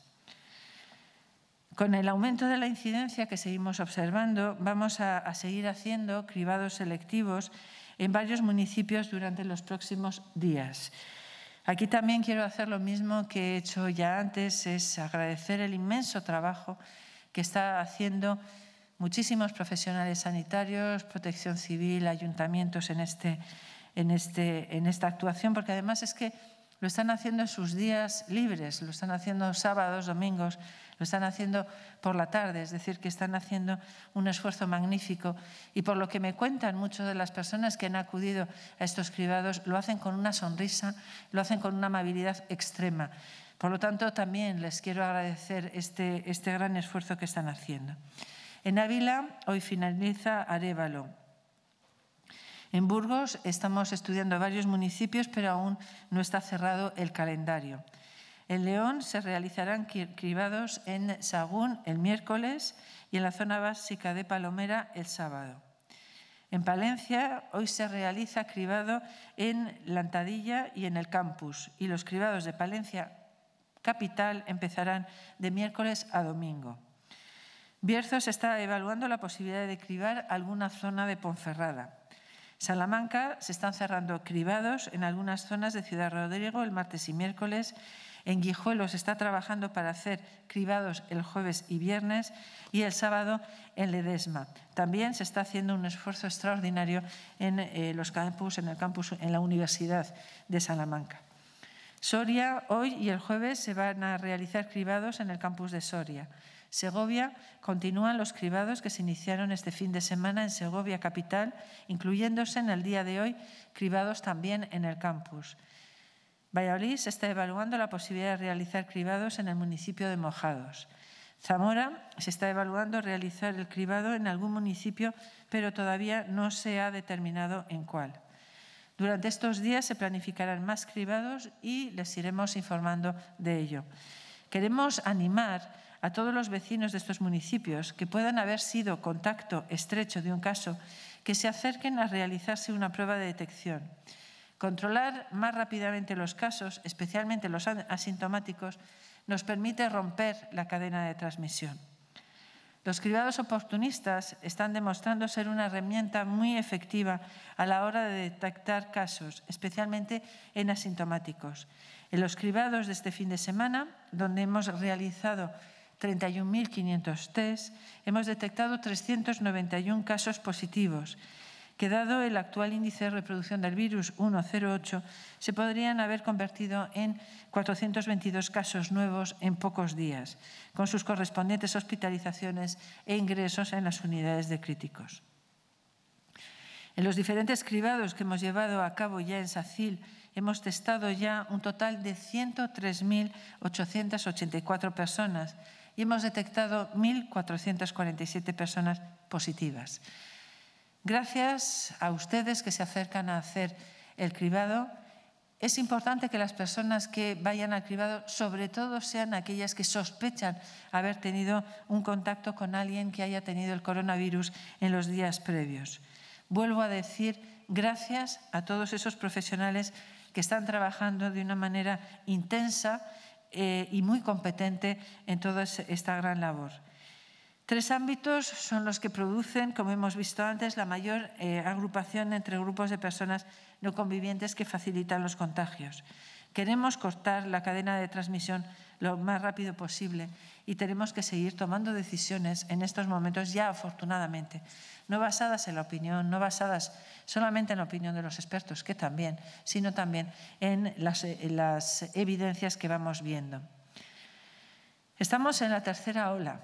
Con el aumento de la incidencia que seguimos observando, vamos a, seguir haciendo cribados selectivos en varios municipios durante los próximos días. Aquí también quiero hacer lo mismo que he hecho ya antes, es agradecer el inmenso trabajo que está haciendo muchísimos profesionales sanitarios, protección civil, ayuntamientos en, este, en este, esta actuación, porque además es que lo están haciendo en sus días libres, lo están haciendo sábados, domingos, lo están haciendo por la tarde, es decir, que están haciendo un esfuerzo magnífico. Y por lo que me cuentan muchas de las personas que han acudido a estos cribados, lo hacen con una sonrisa, lo hacen con una amabilidad extrema. Por lo tanto, también les quiero agradecer este, este gran esfuerzo que están haciendo. En Ávila hoy finaliza Arevalo. En Burgos estamos estudiando varios municipios, pero aún no está cerrado el calendario. En León se realizarán cribados en Sagún el miércoles y en la zona básica de Palomera el sábado. En Palencia hoy se realiza cribado en Lantadilla y en el campus y los cribados de Palencia capital empezarán de miércoles a domingo. se está evaluando la posibilidad de cribar alguna zona de Ponferrada. Salamanca se están cerrando cribados en algunas zonas de Ciudad Rodrigo el martes y miércoles en se está trabajando para hacer cribados el jueves y viernes y el sábado en Ledesma. También se está haciendo un esfuerzo extraordinario en eh, los campus, en el campus, en la Universidad de Salamanca. Soria, hoy y el jueves se van a realizar cribados en el campus de Soria. Segovia continúan los cribados que se iniciaron este fin de semana en Segovia capital, incluyéndose en el día de hoy cribados también en el campus. Valladolid se está evaluando la posibilidad de realizar cribados en el municipio de Mojados. Zamora se está evaluando realizar el cribado en algún municipio, pero todavía no se ha determinado en cuál. Durante estos días se planificarán más cribados y les iremos informando de ello. Queremos animar a todos los vecinos de estos municipios que puedan haber sido contacto estrecho de un caso que se acerquen a realizarse una prueba de detección. Controlar más rápidamente los casos, especialmente los asintomáticos, nos permite romper la cadena de transmisión. Los cribados oportunistas están demostrando ser una herramienta muy efectiva a la hora de detectar casos, especialmente en asintomáticos. En los cribados de este fin de semana, donde hemos realizado 31.500 test, hemos detectado 391 casos positivos que dado el actual índice de reproducción del virus 108, se podrían haber convertido en 422 casos nuevos en pocos días, con sus correspondientes hospitalizaciones e ingresos en las unidades de críticos. En los diferentes cribados que hemos llevado a cabo ya en SACIL, hemos testado ya un total de 103.884 personas y hemos detectado 1.447 personas positivas. Gracias a ustedes que se acercan a hacer el cribado, es importante que las personas que vayan al cribado, sobre todo sean aquellas que sospechan haber tenido un contacto con alguien que haya tenido el coronavirus en los días previos. Vuelvo a decir gracias a todos esos profesionales que están trabajando de una manera intensa eh, y muy competente en toda esta gran labor. Tres ámbitos son los que producen, como hemos visto antes, la mayor eh, agrupación entre grupos de personas no convivientes que facilitan los contagios. Queremos cortar la cadena de transmisión lo más rápido posible y tenemos que seguir tomando decisiones en estos momentos ya afortunadamente, no basadas en la opinión, no basadas solamente en la opinión de los expertos, que también, sino también en las evidencias que vamos viendo. Estamos en la tercera ola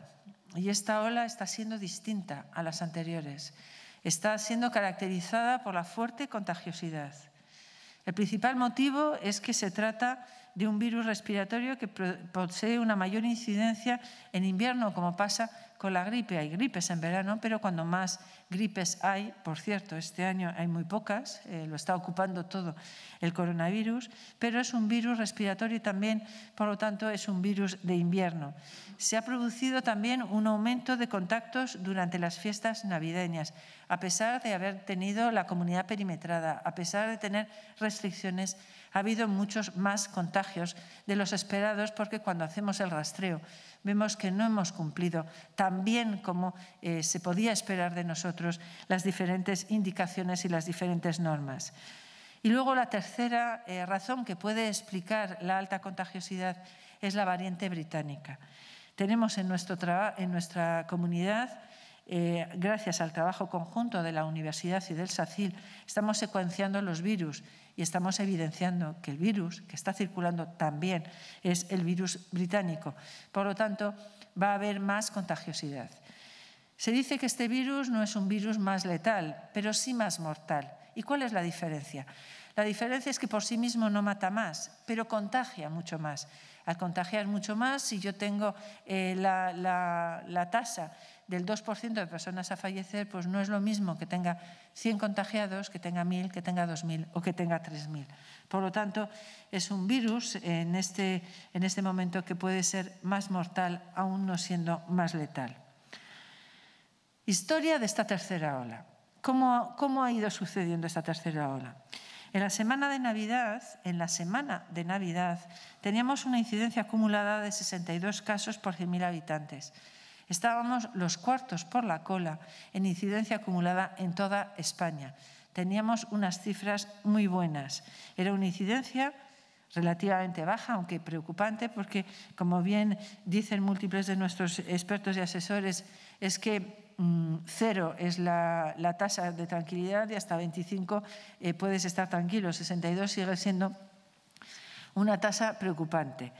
y esta ola está siendo distinta a las anteriores. Está siendo caracterizada por la fuerte contagiosidad. El principal motivo es que se trata de un virus respiratorio que posee una mayor incidencia en invierno, como pasa con la gripe. Hay gripes en verano, pero cuando más Gripes hay, por cierto, este año hay muy pocas, eh, lo está ocupando todo el coronavirus, pero es un virus respiratorio y también, por lo tanto, es un virus de invierno. Se ha producido también un aumento de contactos durante las fiestas navideñas, a pesar de haber tenido la comunidad perimetrada, a pesar de tener restricciones ha habido muchos más contagios de los esperados porque cuando hacemos el rastreo vemos que no hemos cumplido tan bien como eh, se podía esperar de nosotros las diferentes indicaciones y las diferentes normas. Y luego la tercera eh, razón que puede explicar la alta contagiosidad es la variante británica. Tenemos en, nuestro en nuestra comunidad, eh, gracias al trabajo conjunto de la universidad y del SACIL, estamos secuenciando los virus y estamos evidenciando que el virus que está circulando también es el virus británico. Por lo tanto, va a haber más contagiosidad. Se dice que este virus no es un virus más letal, pero sí más mortal. ¿Y cuál es la diferencia? La diferencia es que por sí mismo no mata más, pero contagia mucho más. Al contagiar mucho más, si yo tengo eh, la, tasa del 2% de personas a fallecer, pues no es lo mismo que tenga 100 contagiados, que tenga 1.000, que tenga 2.000 o que tenga 3.000. Por lo tanto, es un virus en este, en este momento que puede ser más mortal, aún no siendo más letal. Historia de esta tercera ola. ¿Cómo, ¿Cómo ha ido sucediendo esta tercera ola? En la semana de Navidad, en la semana de Navidad, teníamos una incidencia acumulada de 62 casos por 100.000 habitantes. Estábamos los cuartos por la cola en incidencia acumulada en toda España. Teníamos unas cifras muy buenas. Era una incidencia relativamente baja, aunque preocupante, porque, como bien dicen múltiples de nuestros expertos y asesores, es que Mm, cero es la, tasa de tranquilidad y hasta 25 eh, puedes estar tranquilo. 62 sigue siendo una tasa preocupante.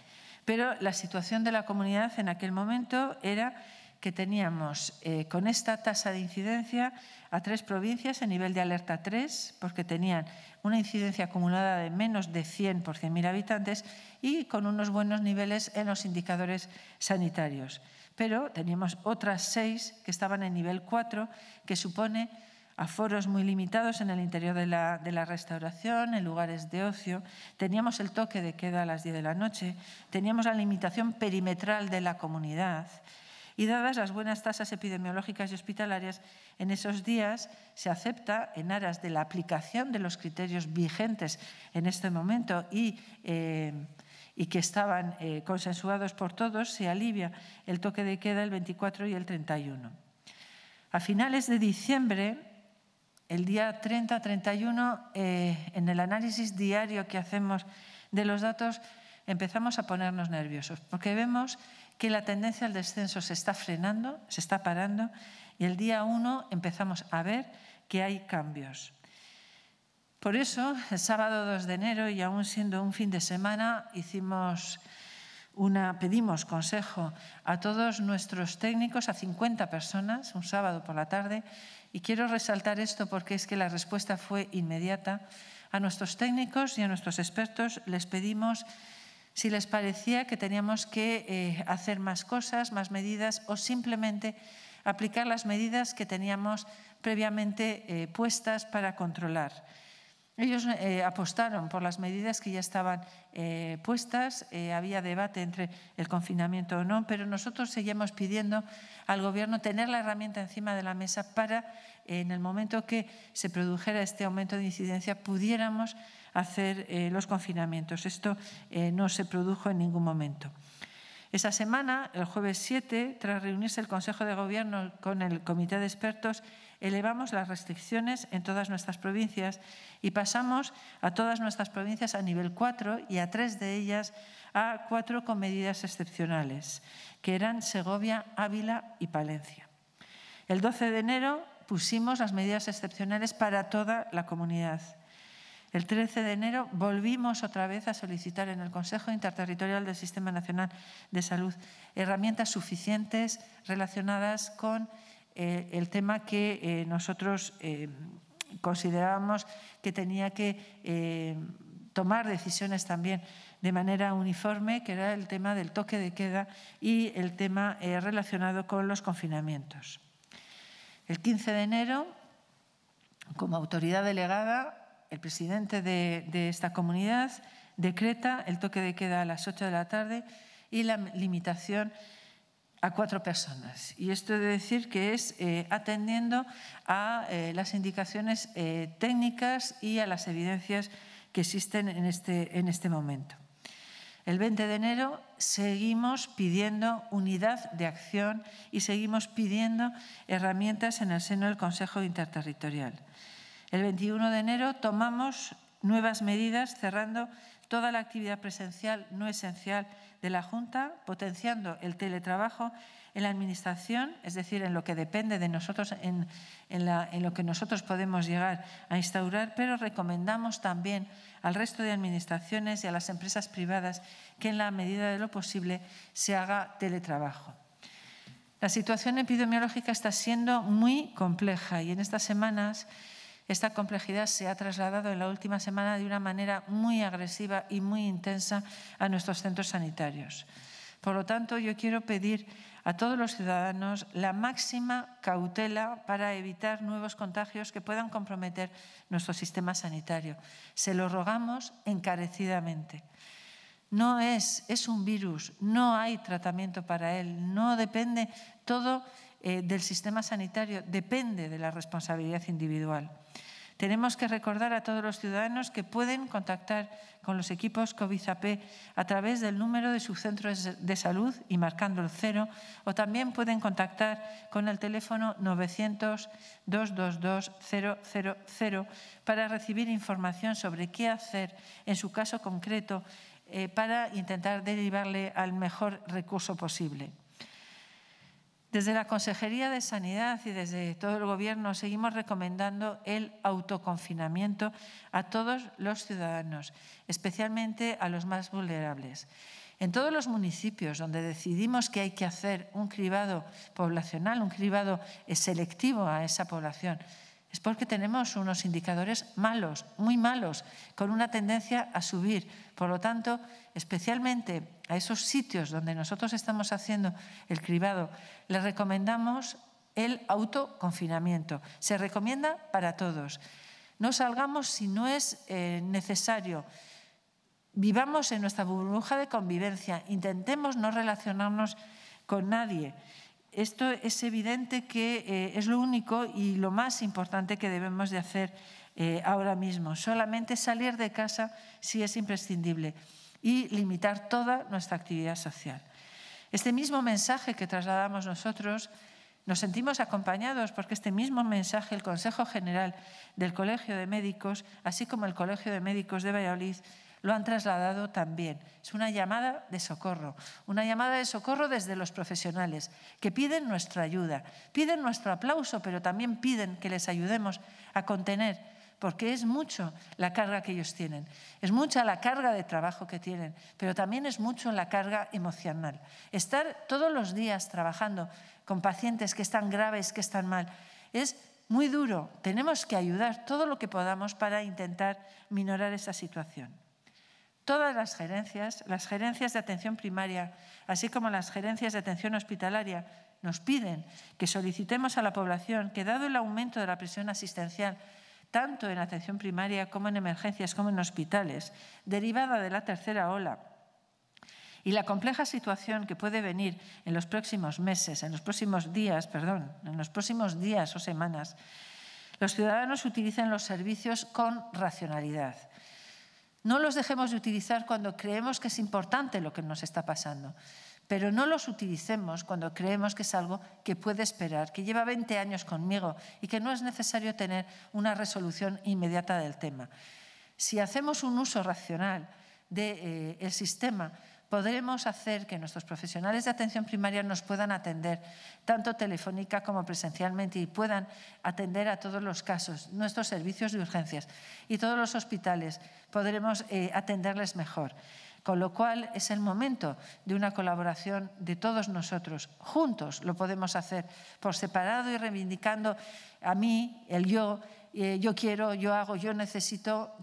Pero la situación de la comunidad en aquel momento era que teníamos eh, con esta tasa de incidencia a tres provincias en nivel de alerta 3, porque tenían una incidencia acumulada de menos de 100 por 100.000 habitantes y con unos buenos niveles en los indicadores sanitarios pero teníamos otras seis que estaban en nivel 4, que supone aforos muy limitados en el interior de la, restauración, en lugares de ocio. Teníamos el toque de queda a las 10 de la noche, teníamos la limitación perimetral de la comunidad. Y dadas las buenas tasas epidemiológicas y hospitalarias, en esos días se acepta, en aras de la aplicación de los criterios vigentes en este momento y eh, y que estaban eh, consensuados por todos, se alivia el toque de queda el 24 y el 31. A finales de diciembre, el día 30-31, eh, en el análisis diario que hacemos de los datos, empezamos a ponernos nerviosos, porque vemos que la tendencia al descenso se está frenando, se está parando, y el día 1 empezamos a ver que hay cambios. Por eso, el sábado 2 de enero, y aún siendo un fin de semana, pedimos consejo a todos nuestros técnicos, a 50 personas, un sábado por la tarde, y quiero resaltar esto porque es que la respuesta fue inmediata. A nuestros técnicos y a nuestros expertos les pedimos si les parecía que teníamos que eh, hacer más cosas, más medidas o simplemente aplicar las medidas que teníamos previamente eh, puestas para controlar. Ellos eh, apostaron por las medidas que ya estaban eh, puestas, eh, había debate entre el confinamiento o no, pero nosotros seguimos pidiendo al Gobierno tener la herramienta encima de la mesa para, en el momento que se produjera este aumento de incidencia, pudiéramos hacer los confinamientos. Esto no se produjo en ningún momento. Esa semana, el jueves 7, tras reunirse el Consejo de Gobierno con el Comité de Expertos, elevamos las restricciones en todas nuestras provincias y pasamos a todas nuestras provincias a nivel 4 y a tres de ellas a cuatro con medidas excepcionales, que eran Segovia, Ávila y Palencia. El 12 de enero pusimos las medidas excepcionales para toda la comunidad. El 13 de enero volvimos otra vez a solicitar en el Consejo Interterritorial del Sistema Nacional de Salud herramientas suficientes relacionadas con eh, el tema que eh, nosotros eh, considerábamos que tenía que tomar decisiones también de manera uniforme, que era el tema del toque de queda y el tema relacionado con los confinamientos. El 15 de enero, como autoridad delegada, el presidente de, de esta comunidad decreta el toque de queda a las 8 de la tarde y la limitación a cuatro personas. Y esto de decir que es eh, atendiendo a eh, las indicaciones eh, técnicas y a las evidencias que existen en este, en este momento. El 20 de enero seguimos pidiendo unidad de acción y seguimos pidiendo herramientas en el seno del Consejo Interterritorial. El 21 de enero tomamos Nuevas medidas cerrando toda la actividad presencial no esencial de la Junta, potenciando el teletrabajo en la Administración, es decir, en lo que depende de nosotros, en, lo que nosotros podemos llegar a instaurar, pero recomendamos también al resto de Administraciones y a las empresas privadas que en la medida de lo posible se haga teletrabajo. La situación epidemiológica está siendo muy compleja y en estas semanas esta complejidad se ha trasladado en la última semana de una manera muy agresiva y muy intensa a nuestros centros sanitarios. Por lo tanto, yo quiero pedir a todos los ciudadanos la máxima cautela para evitar nuevos contagios que puedan comprometer nuestro sistema sanitario. Se lo rogamos encarecidamente. No es, es un virus, no hay tratamiento para él, no depende todo eh, del sistema sanitario, depende de la responsabilidad individual. Tenemos que recordar a todos los ciudadanos que pueden contactar con los equipos covid a través del número de su centro de salud y marcando el cero, o también pueden contactar con el teléfono 900-222-000 para recibir información sobre qué hacer en su caso concreto eh, para intentar derivarle al mejor recurso posible. Desde la Consejería de Sanidad y desde todo el Gobierno seguimos recomendando el autoconfinamiento a todos los ciudadanos, especialmente a los más vulnerables. En todos los municipios donde decidimos que hay que hacer un cribado poblacional, un cribado selectivo a esa población, es porque tenemos unos indicadores malos, muy malos, con una tendencia a subir. Por lo tanto, especialmente a esos sitios donde nosotros estamos haciendo el cribado, les recomendamos el autoconfinamiento. Se recomienda para todos. No salgamos si no es eh, necesario. Vivamos en nuestra burbuja de convivencia. Intentemos no relacionarnos con nadie. Esto es evidente que eh, es lo único y lo más importante que debemos de hacer eh, ahora mismo. Solamente salir de casa si es imprescindible y limitar toda nuestra actividad social. Este mismo mensaje que trasladamos nosotros nos sentimos acompañados porque este mismo mensaje el Consejo General del Colegio de Médicos, así como el Colegio de Médicos de Valladolid, lo han trasladado también. Es una llamada de socorro, una llamada de socorro desde los profesionales, que piden nuestra ayuda, piden nuestro aplauso, pero también piden que les ayudemos a contener, porque es mucho la carga que ellos tienen, es mucha la carga de trabajo que tienen, pero también es mucho la carga emocional. Estar todos los días trabajando con pacientes que están graves, que están mal, es muy duro. Tenemos que ayudar todo lo que podamos para intentar minorar esa situación. Todas las gerencias, las gerencias de atención primaria, así como las gerencias de atención hospitalaria, nos piden que solicitemos a la población que, dado el aumento de la presión asistencial, tanto en atención primaria como en emergencias como en hospitales, derivada de la tercera ola, y la compleja situación que puede venir en los próximos meses, en los próximos días, perdón, en los próximos días o semanas, los ciudadanos utilicen los servicios con racionalidad no los dejemos de utilizar cuando creemos que es importante lo que nos está pasando, pero no los utilicemos cuando creemos que es algo que puede esperar, que lleva 20 años conmigo y que no es necesario tener una resolución inmediata del tema. Si hacemos un uso racional del eh, sistema, podremos hacer que nuestros profesionales de atención primaria nos puedan atender, tanto telefónica como presencialmente, y puedan atender a todos los casos, nuestros servicios de urgencias y todos los hospitales, podremos eh, atenderles mejor. Con lo cual es el momento de una colaboración de todos nosotros. Juntos lo podemos hacer, por separado y reivindicando a mí, el yo, eh, yo quiero, yo hago, yo necesito,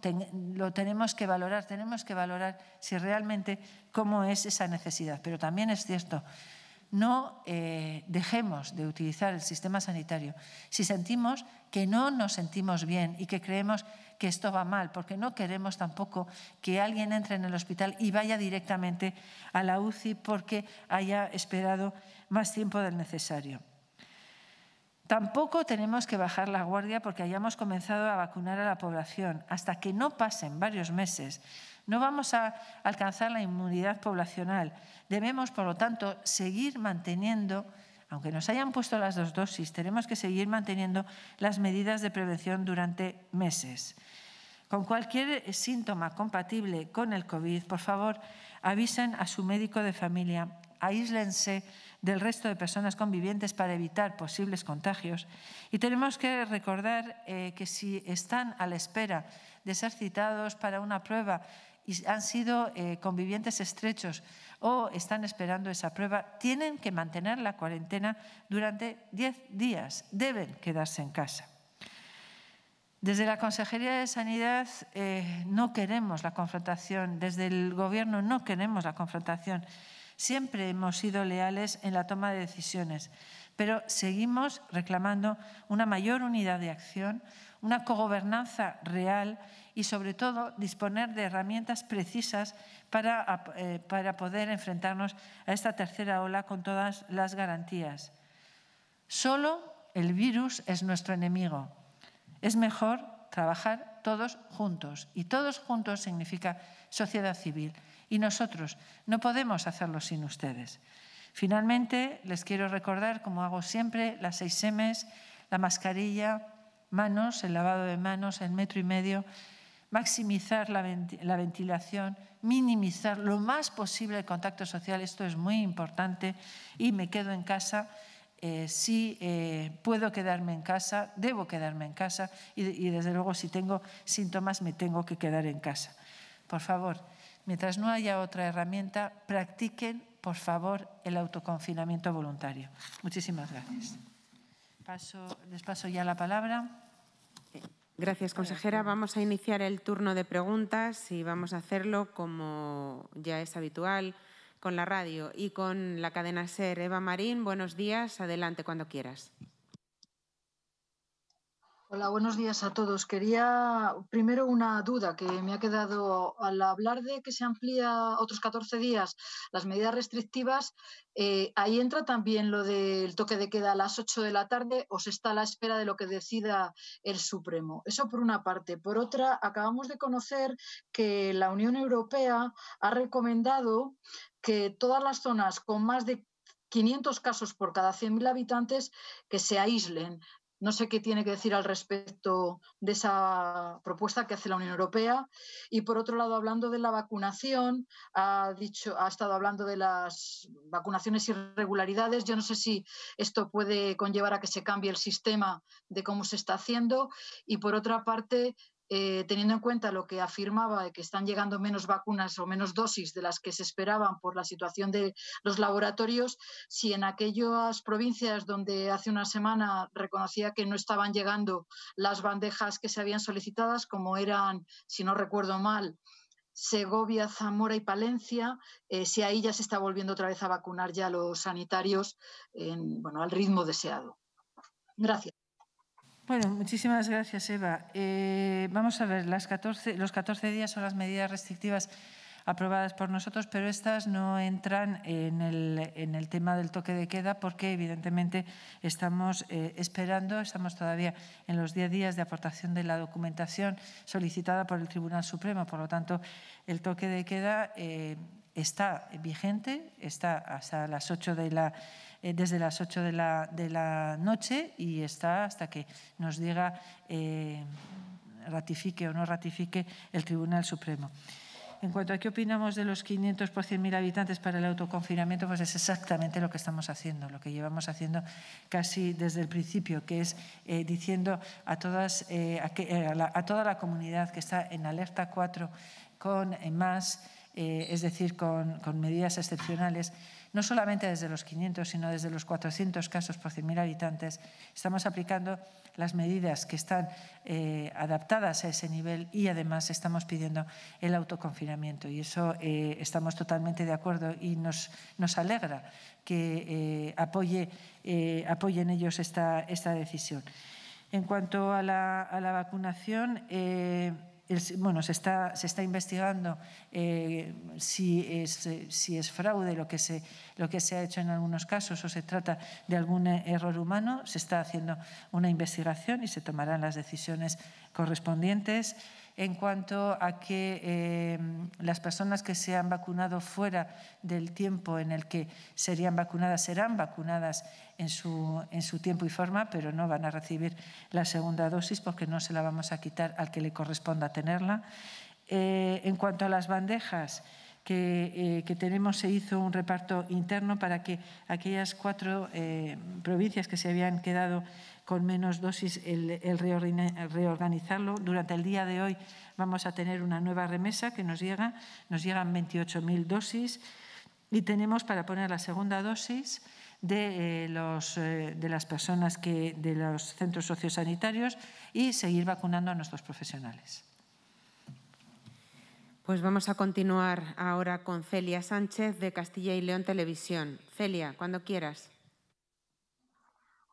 lo tenemos que valorar, tenemos que valorar si realmente cómo es esa necesidad. Pero también es cierto, no eh, dejemos de utilizar el sistema sanitario si sentimos que no nos sentimos bien y que creemos que esto va mal, porque no queremos tampoco que alguien entre en el hospital y vaya directamente a la UCI porque haya esperado más tiempo del necesario. Tampoco tenemos que bajar la guardia porque hayamos comenzado a vacunar a la población. Hasta que no pasen varios meses, no vamos a alcanzar la inmunidad poblacional. Debemos, por lo tanto, seguir manteniendo, aunque nos hayan puesto las dos dosis, tenemos que seguir manteniendo las medidas de prevención durante meses. Con cualquier síntoma compatible con el COVID, por favor, avisen a su médico de familia, aíslense del resto de personas convivientes para evitar posibles contagios. Y tenemos que recordar eh, que si están a la espera de ser citados para una prueba y han sido eh, convivientes estrechos o están esperando esa prueba, tienen que mantener la cuarentena durante 10 días, deben quedarse en casa. Desde la Consejería de Sanidad eh, no queremos la confrontación, desde el Gobierno no queremos la confrontación Siempre hemos sido leales en la toma de decisiones, pero seguimos reclamando una mayor unidad de acción, una cogobernanza real y, sobre todo, disponer de herramientas precisas para, eh, para poder enfrentarnos a esta tercera ola con todas las garantías. Solo el virus es nuestro enemigo. Es mejor trabajar todos juntos y todos juntos significa sociedad civil y nosotros no podemos hacerlo sin ustedes. Finalmente, les quiero recordar, como hago siempre, las seis M's, la mascarilla, manos, el lavado de manos, el metro y medio, maximizar la, ventilación, minimizar lo más posible el contacto social, esto es muy importante, y me quedo en casa. Eh, si eh, puedo quedarme en casa, debo quedarme en casa y, y desde luego si tengo síntomas me tengo que quedar en casa. Por favor, Mientras no haya otra herramienta, practiquen, por favor, el autoconfinamiento voluntario. Muchísimas gracias. les paso ya la palabra. Gracias, consejera. Vamos a iniciar el turno de preguntas y vamos a hacerlo como ya es habitual con la radio y con la cadena SER. Eva Marín, buenos días. Adelante cuando quieras. Hola, buenos días a todos. Quería primero una duda que me ha quedado al hablar de que se amplía otros 14 días las medidas restrictivas. Eh, ahí entra también lo del toque de queda a las 8 de la tarde o se está a la espera de lo que decida el Supremo. Eso por una parte. Por otra, acabamos de conocer que la Unión Europea ha recomendado que todas las zonas con más de 500 casos por cada 100.000 habitantes que se aíslen. No sé qué tiene que decir al respecto de esa propuesta que hace la Unión Europea. Y por otro lado, hablando de la vacunación, ha, dicho, ha estado hablando de las vacunaciones irregularidades. Yo no sé si esto puede conllevar a que se cambie el sistema de cómo se está haciendo. Y por otra parte, eh, teniendo en cuenta lo que afirmaba de que están llegando menos vacunas o menos dosis de las que se esperaban por la situación de los laboratorios, si en aquellas provincias donde hace una semana reconocía que no estaban llegando las bandejas que se habían solicitadas, como eran, si no recuerdo mal, Segovia, Zamora y Palencia, eh, si ahí ya se está volviendo otra vez a vacunar ya los sanitarios en, bueno, al ritmo deseado. Gracias. Bueno, muchísimas gracias, Eva. Eh, vamos a ver, las 14, los 14 días son las medidas restrictivas aprobadas por nosotros, pero estas no entran en el, en el tema del toque de queda porque evidentemente estamos eh, esperando, estamos todavía en los 10 días de aportación de la documentación solicitada por el Tribunal Supremo. Por lo tanto, el toque de queda eh, está vigente, está hasta las 8 de la eh, desde las 8 de la, de la, noche y está hasta que nos diga, eh, ratifique o no ratifique el Tribunal Supremo. En cuanto a qué opinamos de los 500 por 100.000 habitantes para el autoconfinamiento, pues es exactamente lo que estamos haciendo, lo que llevamos haciendo casi desde el principio, que es eh, diciendo a, todas, a, toda la comunidad que está en alerta 4 con más, es decir, con, con medidas excepcionales, no solamente desde los 500, sino desde los 400 casos por 100.000 habitantes, estamos aplicando las medidas que están eh, adaptadas a ese nivel y además estamos pidiendo el autoconfinamiento. Y eso eh, estamos totalmente de acuerdo y nos, alegra que eh, apoyen ellos esta, decisión. En cuanto a la vacunación, bueno, se está, investigando eh, eh, si, es, fraude lo que, se, lo que se ha hecho en algunos casos o se trata de algún error humano. Se está haciendo una investigación y se tomarán las decisiones correspondientes en cuanto a que eh, las personas que se han vacunado fuera del tiempo en el que serían vacunadas serán vacunadas en su, en su tiempo y forma, pero no van a recibir la segunda dosis porque no se la vamos a quitar al que le corresponda tenerla. Eh, en cuanto a las bandejas, eh, que, tenemos se hizo un reparto interno para que aquellas cuatro provincias que se habían quedado con menos dosis el, reorganizarlo. Durante el día de hoy vamos a tener una nueva remesa que nos llega, nos llegan 28.000 dosis y tenemos para poner la segunda dosis de, eh, los, eh, de las personas que, de los centros sociosanitarios y seguir vacunando a nuestros profesionales. Pues vamos a continuar ahora con Celia Sánchez de Castilla y León Televisión. Celia, cuando quieras.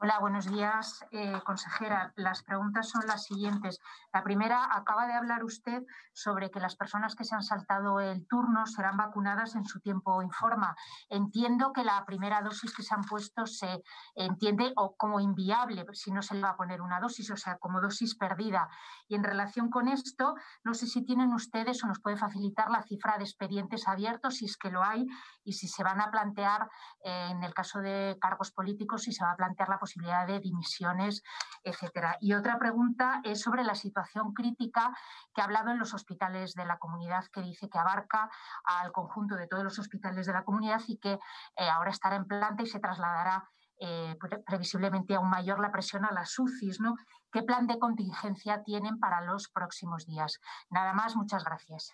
Hola, buenos días, eh, consejera. Las preguntas son las siguientes. La primera, acaba de hablar usted sobre que las personas que se han saltado el turno serán vacunadas en su tiempo informa. Entiendo que la primera dosis que se han puesto se entiende o como inviable si no se le va a poner una dosis, o sea, como dosis perdida. Y en relación con esto, no sé si tienen ustedes o nos puede facilitar la cifra de expedientes abiertos, si es que lo hay, y si se van a plantear, eh, en el caso de cargos políticos, si se va a plantear la posibilidad posibilidad de dimisiones, etcétera. Y otra pregunta es sobre la situación crítica que ha hablado en los hospitales de la comunidad, que dice que abarca al conjunto de todos los hospitales de la comunidad y que eh, ahora estará en planta y se trasladará eh, previsiblemente aún mayor la presión a las UCIs, ¿no? ¿Qué plan de contingencia tienen para los próximos días? Nada más, muchas gracias.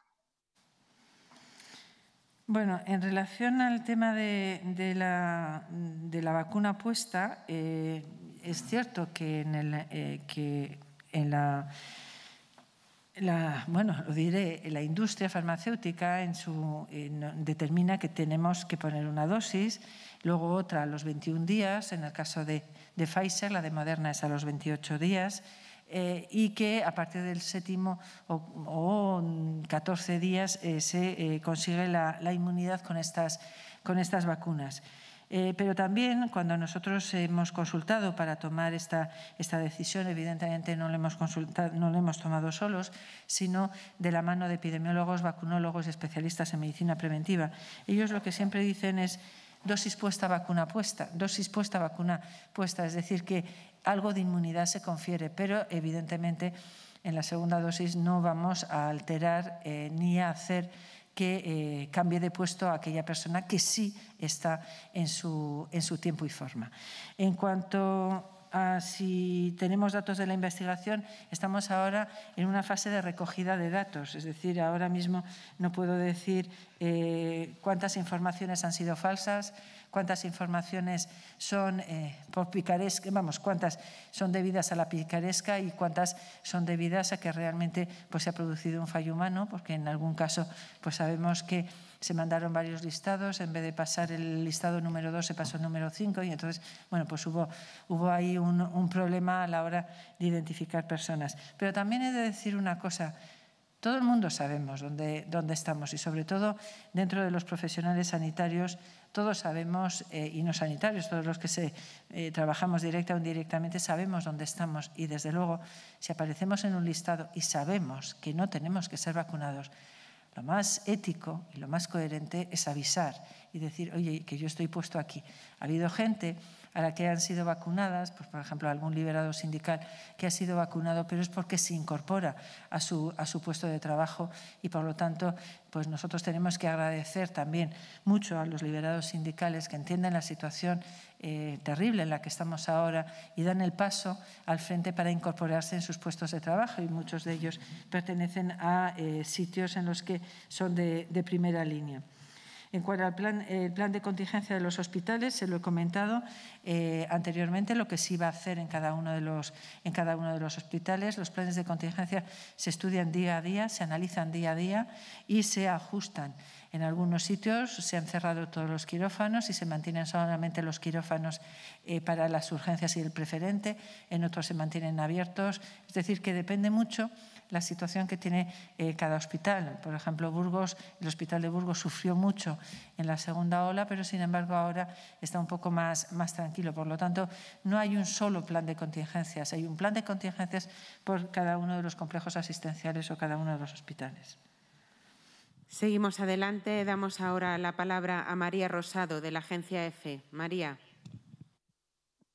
Bueno, en relación al tema de, la, de la, vacuna puesta, eh, es cierto que en, eh, la, bueno, lo diré, la industria farmacéutica determina que tenemos que poner una dosis, luego otra a los 21 días, en el caso de, de Pfizer, la de Moderna es a los 28 días, eh, y que a partir del séptimo o, catorce 14 días eh, se eh, consigue la, inmunidad con estas, con estas vacunas. pero también cuando nosotros hemos consultado para tomar esta, esta decisión, evidentemente no la, hemos consultado, no la hemos tomado solos, sino de la mano de epidemiólogos, vacunólogos y especialistas en medicina preventiva. Ellos lo que siempre dicen es dosis puesta, vacuna puesta, dosis puesta, vacuna puesta. Es decir, que algo de inmunidad se confiere, pero evidentemente en la segunda dosis no vamos a alterar eh, ni a hacer que eh, cambie de puesto a aquella persona que sí está en su, tiempo y forma. En cuanto a si tenemos datos de la investigación, estamos ahora en una fase de recogida de datos. Es decir, ahora mismo no puedo decir eh, cuántas informaciones han sido falsas, cuántas informaciones son eh, por picaresca, vamos, cuántas son debidas a la picaresca y cuántas son debidas a que realmente pues, se ha producido un fallo humano, porque en algún caso pues, sabemos que se mandaron varios listados, en vez de pasar el listado número 2 se pasó el número 5 y entonces, bueno, pues hubo, hubo ahí un, un problema a la hora de identificar personas. Pero también he de decir una cosa, todo el mundo sabemos dónde, dónde estamos y sobre todo dentro de los profesionales sanitarios, todos sabemos, eh, y no sanitarios, todos los que eh, trabajamos directa o indirectamente, sabemos dónde estamos y desde luego si aparecemos en un listado y sabemos que no tenemos que ser vacunados, lo más ético y lo más coherente es avisar y decir, oye, que yo estoy puesto aquí. Ha habido gente a la que han sido vacunadas, pues por ejemplo algún liberado sindical que ha sido vacunado, pero es porque se incorpora a su, a su puesto de trabajo y por lo tanto pues nosotros tenemos que agradecer también mucho a los liberados sindicales que entienden la situación eh, terrible en la que estamos ahora y dan el paso al frente para incorporarse en sus puestos de trabajo y muchos de ellos pertenecen a eh, sitios en los que son de, primera línea. En cuanto al plan, de contingencia de los hospitales, se lo he comentado eh, anteriormente, lo que sí va a hacer en cada, uno de los, en cada uno de los hospitales. Los planes de contingencia se estudian día a día, se analizan día a día y se ajustan. En algunos sitios se han cerrado todos los quirófanos y se mantienen solamente los quirófanos eh, para las urgencias y el preferente, en otros se mantienen abiertos. Es decir, que depende mucho la situación que tiene eh, cada hospital. Por ejemplo, Burgos, el hospital de Burgos sufrió mucho en la segunda ola, pero sin embargo ahora está un poco más, más tranquilo. Por lo tanto, no hay un solo plan de contingencias, hay un plan de contingencias por cada uno de los complejos asistenciales o cada uno de los hospitales. Seguimos adelante. Damos ahora la palabra a María Rosado, de la Agencia EFE. E. María.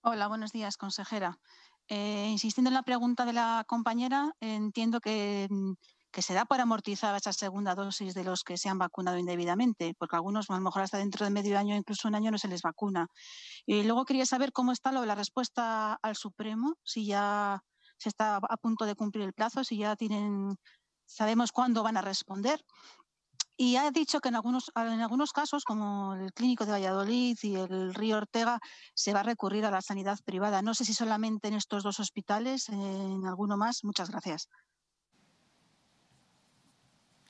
Hola, buenos días, consejera. Eh, insistiendo en la pregunta de la compañera, entiendo que, mm, se da para amortizar esa segunda dosis de los que se han vacunado indebidamente, porque algunos a lo mejor hasta dentro de medio año, incluso un año, no se les vacuna. Y luego quería saber cómo está la respuesta al Supremo, si ya se está a punto de cumplir el plazo, si ya tienen, sabemos cuándo van a responder y ha dicho que en algunos, en algunos casos, como el Clínico de Valladolid y el Río Ortega, se va a recurrir a la sanidad privada. No sé si solamente en estos dos hospitales, en alguno más. Muchas gracias.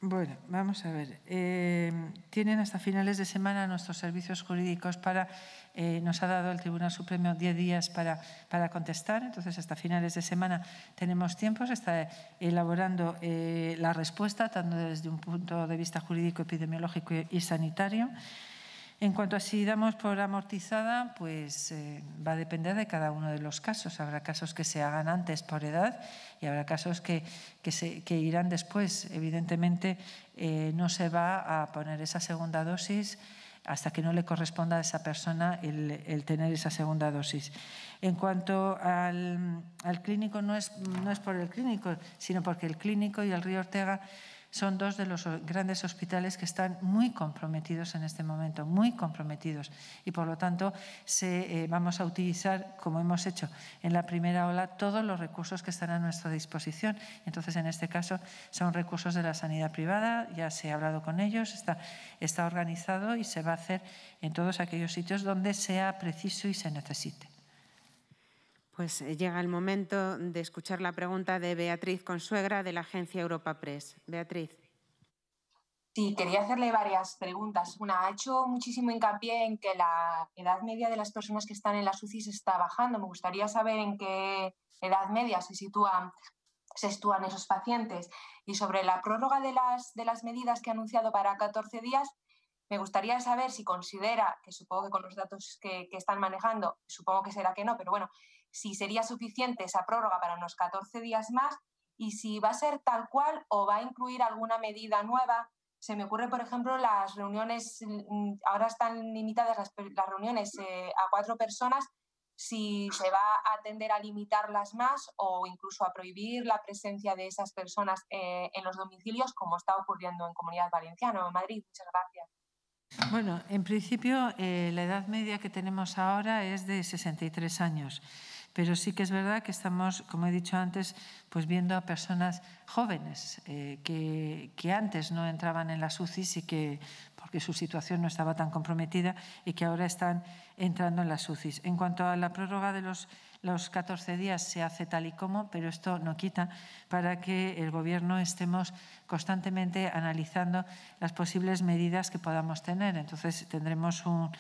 Bueno, vamos a ver. Eh, tienen hasta finales de semana nuestros servicios jurídicos para... Eh, nos ha dado el Tribunal Supremo 10 días para, para, contestar, entonces hasta finales de semana tenemos tiempo. Se está elaborando eh, la respuesta, tanto desde un punto de vista jurídico, epidemiológico y sanitario. En cuanto a si damos por amortizada, pues eh, va a depender de cada uno de los casos. Habrá casos que se hagan antes por edad y habrá casos que, irán después. Evidentemente, eh, no se va a poner esa segunda dosis hasta que no le corresponda a esa persona el, tener esa segunda dosis. En cuanto al, clínico, no es, no es por el clínico, sino porque el clínico y el río Ortega son dos de los grandes hospitales que están muy comprometidos en este momento, muy comprometidos. Y por lo tanto, se, eh, vamos a utilizar, como hemos hecho en la primera ola, todos los recursos que están a nuestra disposición. Entonces, en este caso, son recursos de la sanidad privada, ya se ha hablado con ellos, está organizado y se va a hacer en todos aquellos sitios donde sea preciso y se necesite. Pues eh, llega el momento de escuchar la pregunta de Beatriz Consuegra de la agencia Europa Press. Beatriz. Sí, quería hacerle varias preguntas. Una, ha hecho muchísimo hincapié en que la edad media de las personas que están en las se está bajando. Me gustaría saber en qué edad media se sitúan, esos pacientes. Y sobre la prórroga de las, medidas que ha anunciado para 14 días, me gustaría saber si considera, que supongo que con los datos que, están manejando, supongo que será que no, pero bueno, si sería suficiente esa prórroga para unos 14 días más y si va a ser tal cual o va a incluir alguna medida nueva. Se me ocurre, por ejemplo, las reuniones, mm, ahora están limitadas las, reuniones eh, a cuatro personas, si se va a tender a limitarlas más o incluso a prohibir la presencia de esas personas eh, en los domicilios, como está ocurriendo en Comunidad Valenciana o en Madrid. Muchas gracias. Bueno, en principio eh, la edad media que tenemos ahora es de 63 años. Pero sí que es verdad que estamos, como he dicho antes, pues viendo a personas jóvenes eh, que, que, antes no entraban en las UCIs y que, porque su situación no estaba tan comprometida y que ahora están entrando en las SuCIS. En cuanto a la prórroga de los, los 14 días, se hace tal y como, pero esto no quita para que el Gobierno estemos constantemente analizando las posibles medidas que podamos tener. Entonces tendremos un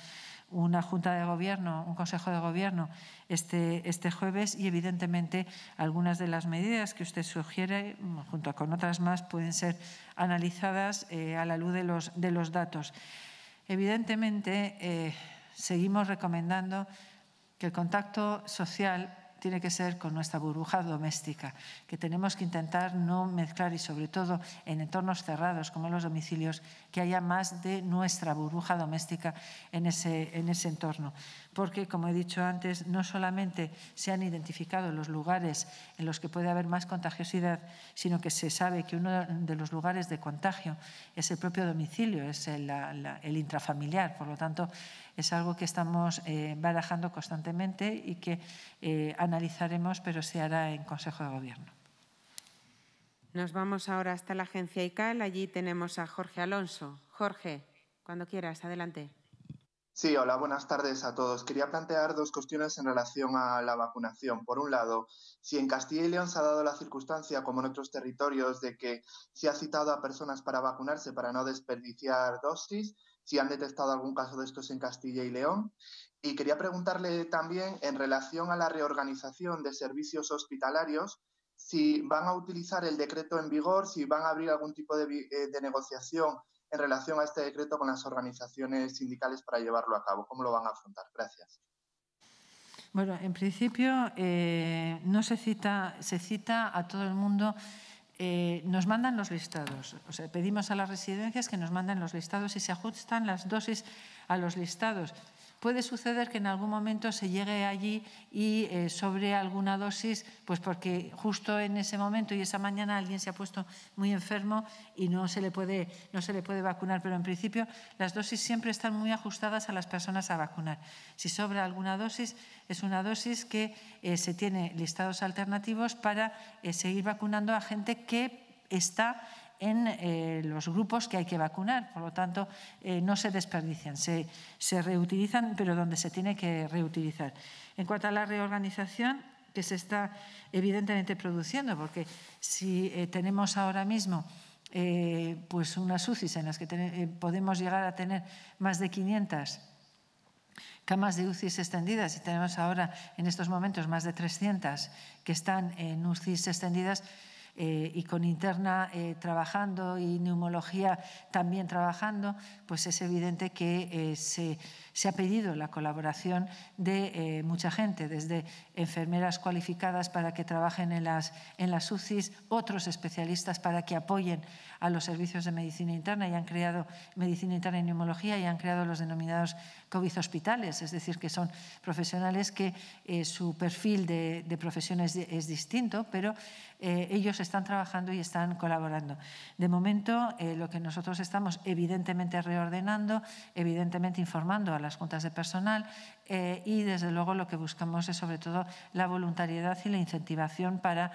una Junta de Gobierno, un Consejo de Gobierno este, este jueves y evidentemente algunas de las medidas que usted sugiere, junto con otras más, pueden ser analizadas eh, a la luz de los, de los datos. Evidentemente, eh, seguimos recomendando que el contacto social tiene que ser con nuestra burbuja doméstica, que tenemos que intentar no mezclar y sobre todo en entornos cerrados como los domicilios que haya más de nuestra burbuja doméstica en ese, en ese entorno. Porque, como he dicho antes, no solamente se han identificado los lugares en los que puede haber más contagiosidad, sino que se sabe que uno de los lugares de contagio es el propio domicilio, es el, intrafamiliar. Por lo tanto, es algo que estamos eh, barajando constantemente y que eh, analizaremos, pero se hará en Consejo de Gobierno. Nos vamos ahora hasta la agencia ICAL. Allí tenemos a Jorge Alonso. Jorge, cuando quieras, adelante. Sí, hola, buenas tardes a todos. Quería plantear dos cuestiones en relación a la vacunación. Por un lado, si en Castilla y León se ha dado la circunstancia, como en otros territorios, de que se ha citado a personas para vacunarse para no desperdiciar dosis, si han detectado algún caso de estos en Castilla y León. Y quería preguntarle también en relación a la reorganización de servicios hospitalarios si van a utilizar el decreto en vigor, si van a abrir algún tipo eh, de, negociación en relación a este decreto con las organizaciones sindicales para llevarlo a cabo. ¿Cómo lo van a afrontar? Gracias. Bueno, en principio eh, no se cita, se cita a todo el mundo. Eh, nos mandan los listados, o sea, pedimos a las residencias que nos manden los listados y se ajustan las dosis a los listados puede suceder que en algún momento se llegue allí y eh, sobre alguna dosis, pues porque justo en ese momento y esa mañana alguien se ha puesto muy enfermo y no se le puede, no se le puede vacunar, pero en principio las dosis siempre están muy ajustadas a las personas a vacunar. Si sobra alguna dosis, es una dosis que eh, se tiene listados alternativos para eh, seguir vacunando a gente que está en eh, los grupos que hay que vacunar. Por lo tanto, eh, no se desperdician, se, reutilizan, pero donde se tiene que reutilizar. En cuanto a la reorganización que se está evidentemente produciendo, porque si eh, tenemos ahora mismo pues unas UCIs en las que podemos llegar a tener más de 500 camas de UCIs extendidas y tenemos ahora en estos momentos más de 300 que están en UCIs extendidas, eh, y con interna eh, trabajando y neumología también trabajando, pues es evidente que eh, se, se, ha pedido la colaboración de mucha gente, desde enfermeras cualificadas para que trabajen en las, en las UCIs, otros especialistas para que apoyen a los servicios de medicina interna y han creado medicina interna y neumología y han creado los denominados COVID hospitales, es decir, que son profesionales que su perfil de, de profesiones es distinto, pero eh, ellos están trabajando y están colaborando. De momento, eh, lo que nosotros estamos evidentemente reordenando, evidentemente informando a las juntas de personal eh, y, desde luego, lo que buscamos es sobre todo la voluntariedad y la incentivación para,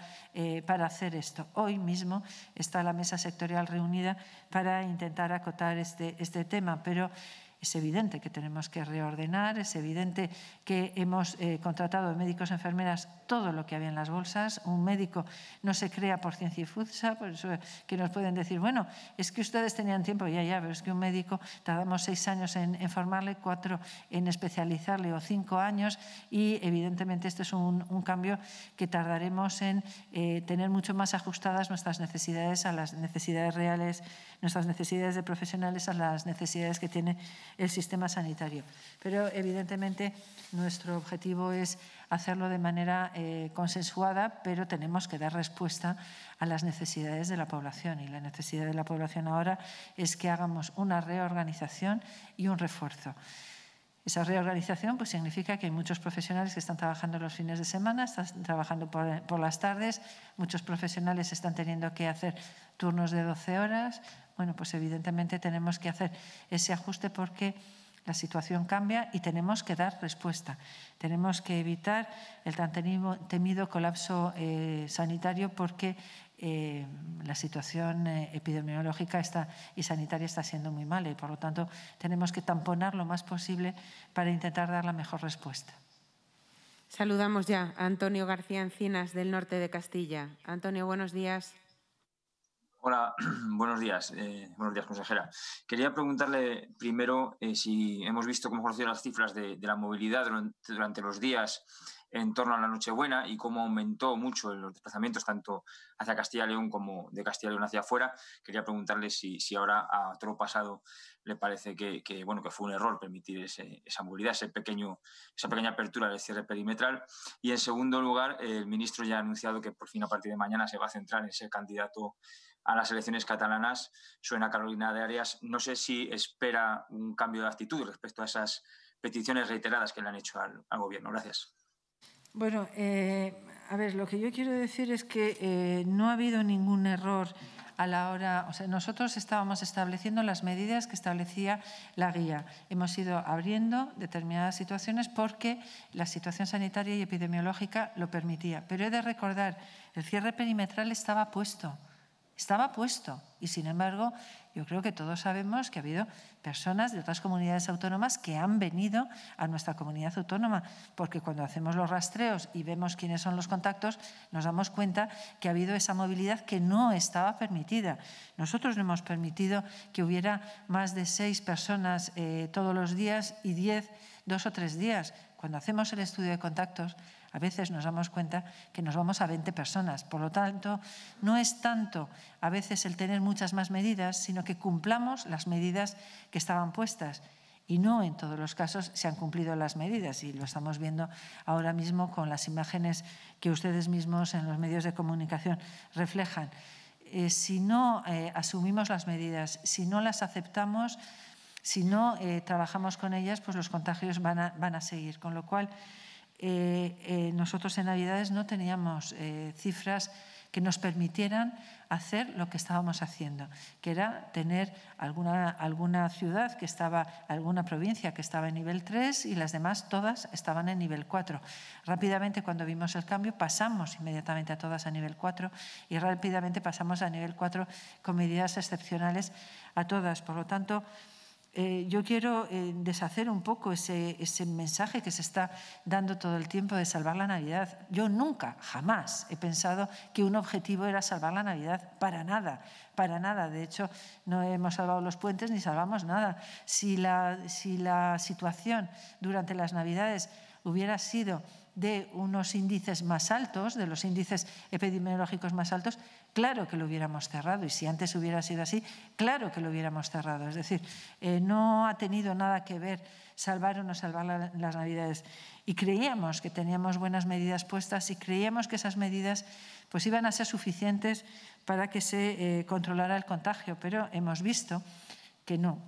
para hacer esto. Hoy mismo está la mesa sectorial reunida para intentar acotar este, este tema, pero es evidente que tenemos que reordenar, es evidente que hemos eh, contratado médicos y enfermeras todo lo que había en las bolsas. Un médico no se crea por ciencia fuerza, por eso que nos pueden decir, bueno, es que ustedes tenían tiempo, ya, ya, pero es que un médico tardamos seis años en, formarle, cuatro en especializarle o cinco años y evidentemente este es un, cambio que tardaremos en eh, tener mucho más ajustadas nuestras necesidades a las necesidades reales, nuestras necesidades de profesionales a las necesidades que tiene el sistema sanitario. Pero, evidentemente, nuestro objetivo es hacerlo de manera eh, consensuada, pero tenemos que dar respuesta a las necesidades de la población. Y la necesidad de la población ahora es que hagamos una reorganización y un refuerzo. Esa reorganización pues, significa que hay muchos profesionales que están trabajando los fines de semana, están trabajando por, por, las tardes, muchos profesionales están teniendo que hacer turnos de 12 horas, bueno, pues evidentemente tenemos que hacer ese ajuste porque la situación cambia y tenemos que dar respuesta. Tenemos que evitar el tan temido colapso eh, sanitario porque eh, la situación eh, epidemiológica está, y sanitaria está siendo muy mala y por lo tanto tenemos que tamponar lo más posible para intentar dar la mejor respuesta. Saludamos ya a Antonio García Encinas del norte de Castilla. Antonio, buenos días. Hola, buenos días. Eh, buenos días, consejera. Quería preguntarle primero eh, si hemos visto cómo han sido las cifras de, la movilidad durante, los días en torno a la Nochebuena y cómo aumentó mucho los desplazamientos tanto hacia Castilla y León como de Castilla y León hacia afuera. Quería preguntarle si, ahora a otro pasado le parece que, bueno, que fue un error permitir esa movilidad, ese pequeño, esa pequeña apertura del cierre perimetral. Y en segundo lugar, el ministro ya ha anunciado que por fin a partir de mañana se va a centrar en ser candidato a las elecciones catalanas suena Carolina de Arias. No sé si espera un cambio de actitud respecto a esas peticiones reiteradas que le han hecho al, Gobierno. Gracias. Bueno, eh, a ver, lo que yo quiero decir es que eh, no ha habido ningún error a la hora, o sea, nosotros estábamos estableciendo las medidas que establecía la guía. Hemos ido abriendo determinadas situaciones porque la situación sanitaria y epidemiológica lo permitía. Pero he de recordar, el cierre perimetral estaba puesto. Estaba puesto y, sin embargo, yo creo que todos sabemos que ha habido personas de otras comunidades autónomas que han venido a nuestra comunidad autónoma, porque cuando hacemos los rastreos y vemos quiénes son los contactos, nos damos cuenta que ha habido esa movilidad que no estaba permitida. Nosotros no hemos permitido que hubiera más de seis personas eh, todos los días y diez dos o tres días. Cuando hacemos el estudio de contactos, a veces nos damos cuenta que nos vamos a 20 personas. Por lo tanto, no es tanto a veces el tener muchas más medidas, sino que cumplamos las medidas que estaban puestas. Y no en todos los casos se han cumplido las medidas y lo estamos viendo ahora mismo con las imágenes que ustedes mismos en los medios de comunicación reflejan. Eh, si no eh, asumimos las medidas, si no las aceptamos, si no eh, trabajamos con ellas, pues los contagios van van a seguir. Con lo cual, eh, eh, nosotros en Navidades no teníamos eh, cifras que nos permitieran hacer lo que estábamos haciendo, que era tener alguna, alguna ciudad que estaba, alguna provincia que estaba en nivel 3 y las demás todas estaban en nivel 4. Rápidamente cuando vimos el cambio pasamos inmediatamente a todas a nivel 4 y rápidamente pasamos a nivel 4 con medidas excepcionales a todas. Por lo tanto, eh, yo quiero eh, deshacer un poco ese, ese, mensaje que se está dando todo el tiempo de salvar la Navidad. Yo nunca, jamás he pensado que un objetivo era salvar la Navidad, para nada, para nada. De hecho, no hemos salvado los puentes ni salvamos nada. si la situación durante las Navidades hubiera sido de unos índices más altos, de los índices epidemiológicos más altos, claro que lo hubiéramos cerrado. Y si antes hubiera sido así, claro que lo hubiéramos cerrado. Es decir, eh, no ha tenido nada que ver salvar o no salvar las Navidades. Y creíamos que teníamos buenas medidas puestas y creíamos que esas medidas pues, iban a ser suficientes para que se eh, controlara el contagio. Pero hemos visto que no,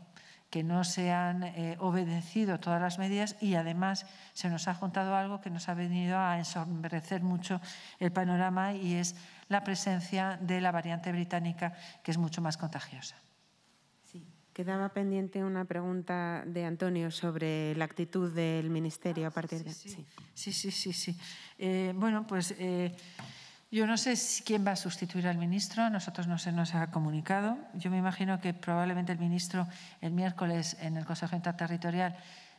que no se han eh, obedecido todas las medidas y además se nos ha juntado algo que nos ha venido a ensombrecer mucho el panorama y es la presencia de la variante británica que es mucho más contagiosa. Sí, quedaba pendiente una pregunta de Antonio sobre la actitud del Ministerio a ah, partir de... Sí, sí, sí, sí. Eh, bueno, pues... Eh, yo no sé quién va a sustituir al ministro, nosotros no se nos ha comunicado. Yo me imagino que probablemente el ministro el miércoles en el Consejo Interterritorial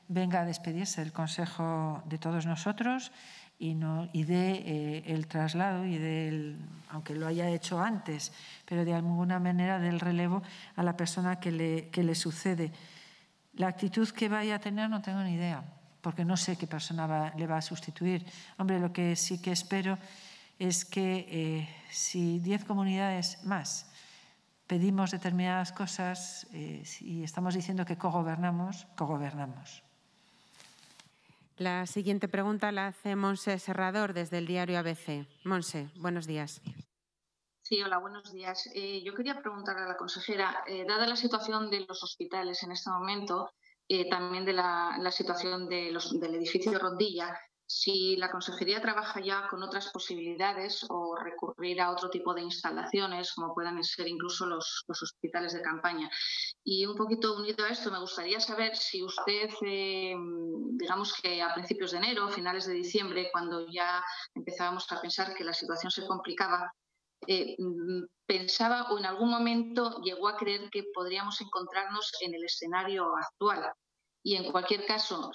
venga a despedirse del Consejo de todos nosotros y, no, dé eh, el traslado, y aunque lo haya hecho antes, pero de alguna manera del relevo a la persona que le, sucede. La actitud que vaya a tener no tengo ni idea, porque no sé qué persona le va a sustituir. Hombre, lo que sí que espero es que eh, si 10 comunidades más pedimos determinadas cosas y eh, estamos diciendo que cogobernamos, cogobernamos. La siguiente pregunta la hace Monse Serrador desde el diario ABC. Monse, buenos días. Sí, hola, buenos días. Eh, yo quería preguntar a la consejera, dada la situación de los hospitales en este momento, también de la, situación del edificio de Rondilla, si la consejería trabaja ya con otras posibilidades o recurrir a otro tipo de instalaciones, como puedan ser incluso los, hospitales de campaña. Y un poquito unido a esto, me gustaría saber si usted, eh, digamos que a principios de enero, finales de diciembre, cuando ya empezábamos a pensar que la situación se complicaba, eh, pensaba o en algún momento llegó a creer que podríamos encontrarnos en el escenario actual, y en cualquier caso,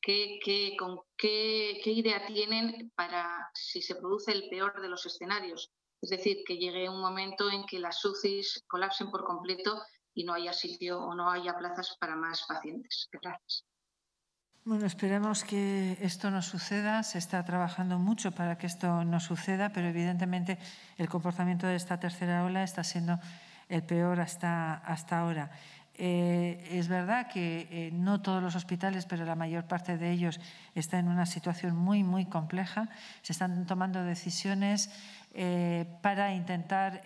¿qué, idea tienen para si se produce el peor de los escenarios? Es decir, que llegue un momento en que las UCIs colapsen por completo y no haya sitio o no haya plazas para más pacientes. Gracias. Bueno, esperemos que esto no suceda. Se está trabajando mucho para que esto no suceda, pero evidentemente el comportamiento de esta tercera ola está siendo el peor hasta, hasta ahora. Eh, es verdad que eh, no todos los hospitales, pero la mayor parte de ellos está en una situación muy, muy compleja. Se están tomando decisiones eh, para intentar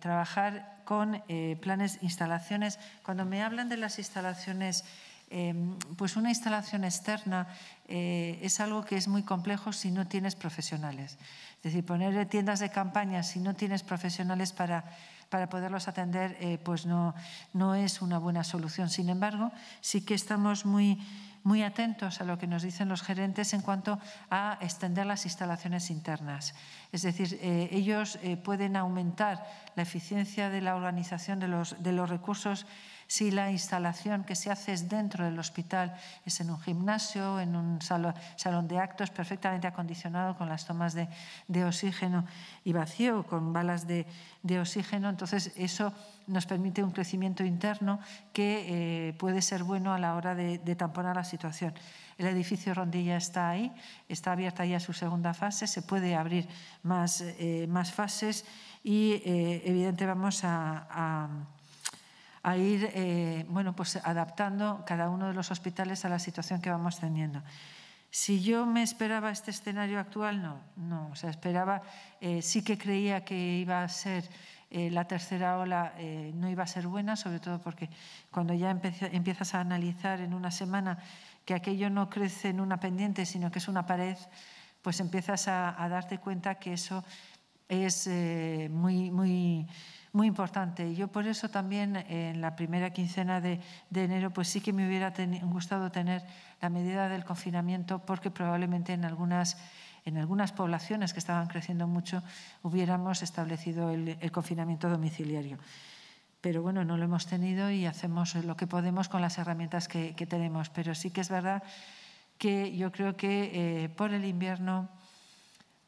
trabajar con planes, instalaciones. Cuando me hablan de las instalaciones... pues una instalación externa es algo que es muy complejo si no tienes profesionales. Es decir, poner tiendas de campaña si no tienes profesionales para para poderlos atender, eh, pues no, no es una buena solución. Sin embargo, sí que estamos muy muy atentos a lo que nos dicen los gerentes en cuanto a extender las instalaciones internas. Es decir, eh, ellos eh, pueden aumentar la eficiencia de la organización de los, de los recursos si la instalación que se hace es dentro del hospital, es en un gimnasio, en un salón, de actos perfectamente acondicionado con las tomas de, oxígeno y vacío, con balas de, oxígeno. Entonces, eso nos permite un crecimiento interno que eh, puede ser bueno a la hora de, tamponar la situación. El edificio Rondilla está ahí, está abierta ya su segunda fase, se puede abrir más, eh, fases y eh, evidentemente vamos a, a ir eh, bueno, pues adaptando cada uno de los hospitales a la situación que vamos teniendo. Si yo me esperaba este escenario actual, no, no, o esperaba, eh, sí que creía que iba a ser eh, la tercera ola, no iba a ser buena, sobre todo porque cuando ya empiezas a analizar en una semana que aquello no crece en una pendiente, sino que es una pared, pues empiezas a, darte cuenta que eso es muy, muy, muy importante. Yo por eso también en la primera quincena de, enero pues sí que me hubiera gustado tener la medida del confinamiento porque probablemente en algunas, en algunas poblaciones que estaban creciendo mucho hubiéramos establecido el, confinamiento domiciliario pero bueno, no lo hemos tenido y hacemos lo que podemos con las herramientas que, tenemos. Pero sí que es verdad que yo creo que eh, por el invierno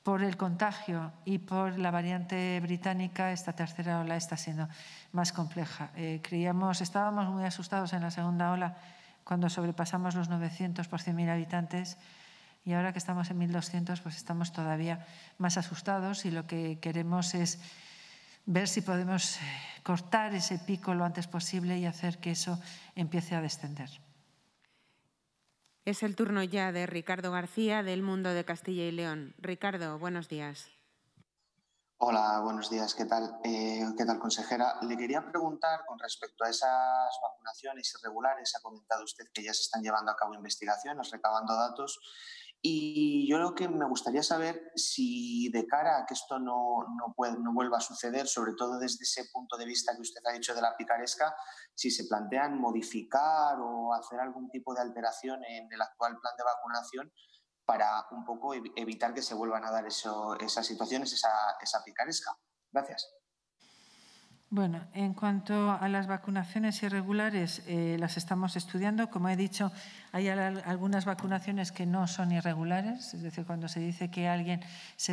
por el contagio y por la variante británica, esta tercera ola está siendo más compleja. Eh, creíamos, estábamos muy asustados en la segunda ola cuando sobrepasamos los 900 por 100.000 habitantes y ahora que estamos en 1.200, pues estamos todavía más asustados y lo que queremos es ver si podemos eh, cortar ese pico lo antes posible y hacer que eso empiece a descender. Es el turno ya de Ricardo García del Mundo de Castilla y León. Ricardo, buenos días. Hola, buenos días. ¿Qué tal? Eh, ¿Qué tal, consejera? Le quería preguntar con respecto a esas vacunaciones irregulares. Ha comentado usted que ya se están llevando a cabo investigaciones, recabando datos. Y yo lo que me gustaría saber si de cara a que esto no, puede, no vuelva a suceder, sobre todo desde ese punto de vista que usted ha dicho de la picaresca, si se plantean modificar o hacer algún tipo de alteración en el actual plan de vacunación para un poco evitar que se vuelvan a dar eso, esas situaciones, esa, picaresca. Gracias. Bueno, en cuanto a las vacunaciones irregulares, eh, las estamos estudiando. Como he dicho, hay algunas vacunaciones que no son irregulares, es decir, cuando se dice que alguien se,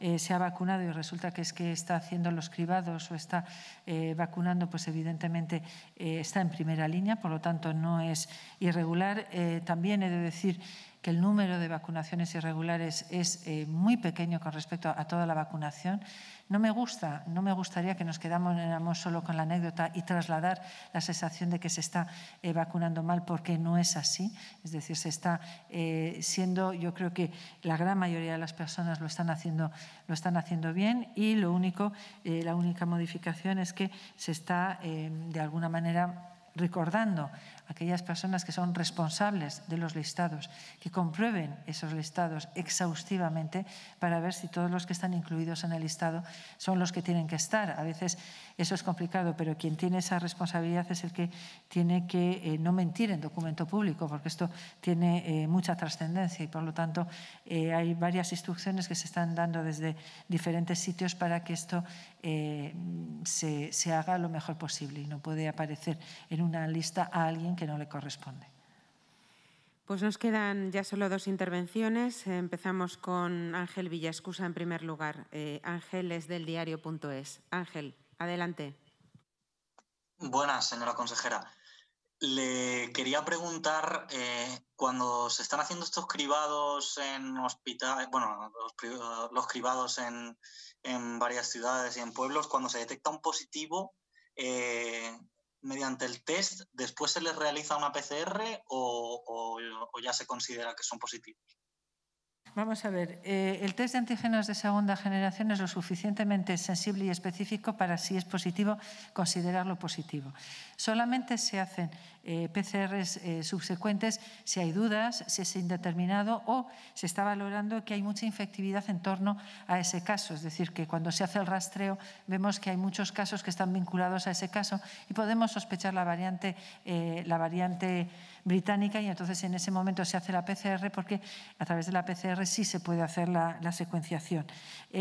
eh, ha vacunado y resulta que es que está haciendo los cribados o está eh, vacunando, pues evidentemente eh, está en primera línea, por lo tanto no es irregular. también he de decir que el número de vacunaciones irregulares es muy pequeño con respecto a, toda la vacunación. No me gusta, no me gustaría que nos quedáramos solo con la anécdota y trasladar la sensación de que se está vacunando mal, porque no es así. Es decir, se está eh, siendo, yo creo que la gran mayoría de las personas lo están haciendo, lo están haciendo bien y lo único, eh, la única modificación es que se está, eh, de alguna manera, recordando aquellas personas que son responsables de los listados, que comprueben esos listados exhaustivamente para ver si todos los que están incluidos en el listado son los que tienen que estar. A veces eso es complicado, pero quien tiene esa responsabilidad es el que tiene que eh, no mentir en documento público, porque esto tiene eh, mucha trascendencia y por lo tanto eh, hay varias instrucciones que se están dando desde diferentes sitios para que esto se, se haga lo mejor posible y no puede aparecer en una lista a alguien que no le corresponde. Pues nos quedan ya solo dos intervenciones. Empezamos con Ángel Villascusa en primer lugar. Eh, Ángel es del diario.es. Ángel, adelante. Buenas, señora consejera. Le quería preguntar, eh, cuando se están haciendo estos cribados en hospitales, bueno, los, cribados en, varias ciudades y en pueblos, cuando se detecta un positivo, eh, mediante el test, después se les realiza una PCR o, ya se considera que son positivos? Vamos a ver, eh, el test de antígenos de segunda generación es lo suficientemente sensible y específico para, si es positivo, considerarlo positivo. Solamente se hacen eh, PCRs eh, subsecuentes si hay dudas, si es indeterminado o se está valorando que hay mucha infectividad en torno a ese caso. Es decir, que cuando se hace el rastreo vemos que hay muchos casos que están vinculados a ese caso y podemos sospechar la variante, eh, la variante británica y entonces en ese momento se hace la PCR porque a través de la PCR sí se puede hacer la, secuenciación.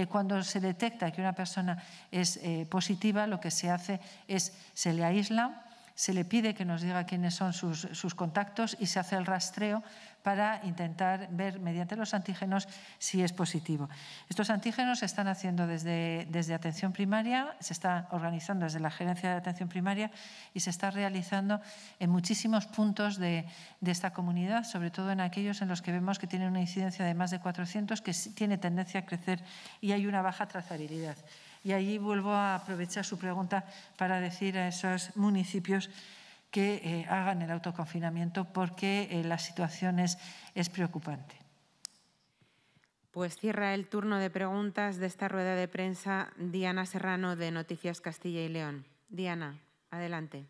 cuando se detecta que una persona es positiva, lo que se hace es se le aísla se le pide que nos diga quiénes son sus, contactos y se hace el rastreo para intentar ver mediante los antígenos si es positivo. Estos antígenos se están haciendo desde, desde atención primaria, se está organizando desde la gerencia de atención primaria y se está realizando en muchísimos puntos de, de esta comunidad, sobre todo en aquellos en los que vemos que tienen una incidencia de más de 400, que tiene tendencia a crecer y hay una baja trazabilidad. Y allí vuelvo a aprovechar su pregunta para decir a esos municipios que eh, hagan el autoconfinamiento porque eh, la situación es, preocupante. Pues cierra el turno de preguntas de esta rueda de prensa Diana Serrano de Noticias Castilla y León. Diana, adelante.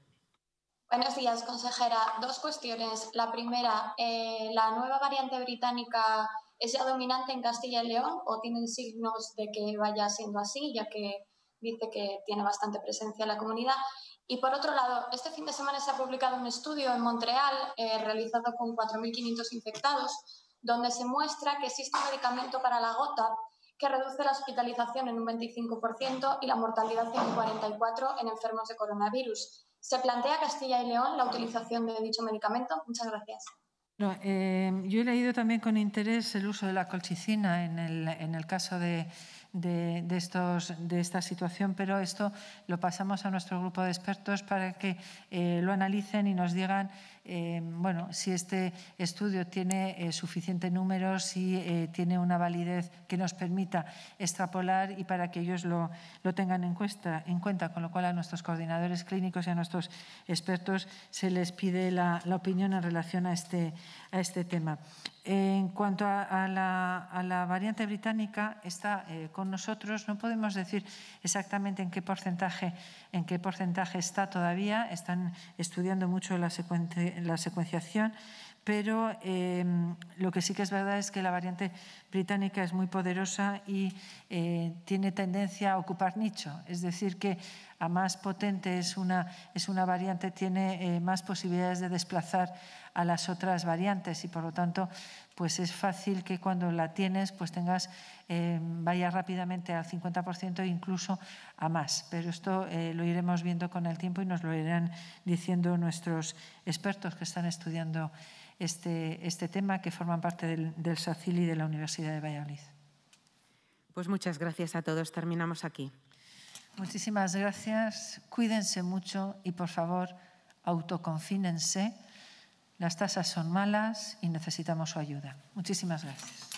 Buenos días, consejera. Dos cuestiones. La primera, eh, la nueva variante británica es ya dominante en Castilla y León o tienen signos de que vaya siendo así, ya que dice que tiene bastante presencia en la comunidad. Y por otro lado, este fin de semana se ha publicado un estudio en Montreal eh, realizado con 4.500 infectados, donde se muestra que existe un medicamento para la gota que reduce la hospitalización en un 25% y la mortalidad en un 44% en enfermos de coronavirus. ¿Se plantea Castilla y León la utilización de dicho medicamento? Muchas gracias. Em, yo he leído también con interés el uso de la colchicina en el, caso de, de, estos, de esta situación, pero esto lo pasamos a nuestro grupo de expertos para que eh, lo analicen y nos digan eh, bueno, si este estudio tiene eh, suficiente número, si eh, tiene una validez que nos permita extrapolar y para que ellos lo, tengan en cuenta, en cuenta, con lo cual a nuestros coordinadores clínicos y a nuestros expertos se les pide la, la opinión en relación a este, a este tema. En cuanto a, la, variante británica, está eh, con nosotros. No podemos decir exactamente en qué porcentaje, en qué porcentaje está todavía. Están estudiando mucho la secuenciación pero em, lo que sí que es verdad es que la variante británica es muy poderosa y eh, tiene tendencia a ocupar nicho, es decir, que a más potente es una, variante, tiene eh, más posibilidades de desplazar a las otras variantes y por lo tanto pues es fácil que cuando la tienes pues tengas eh, vaya rápidamente al 50% e incluso a más. Pero esto eh, lo iremos viendo con el tiempo y nos lo irán diciendo nuestros expertos que están estudiando este, este, tema, que forman parte del, del SACIL y de la Universidad de Valladolid. Pues muchas gracias a todos. Terminamos aquí. Muchísimas gracias. Cuídense mucho y por favor autoconfínense las tasas son malas y necesitamos su ayuda. Muchísimas gracias.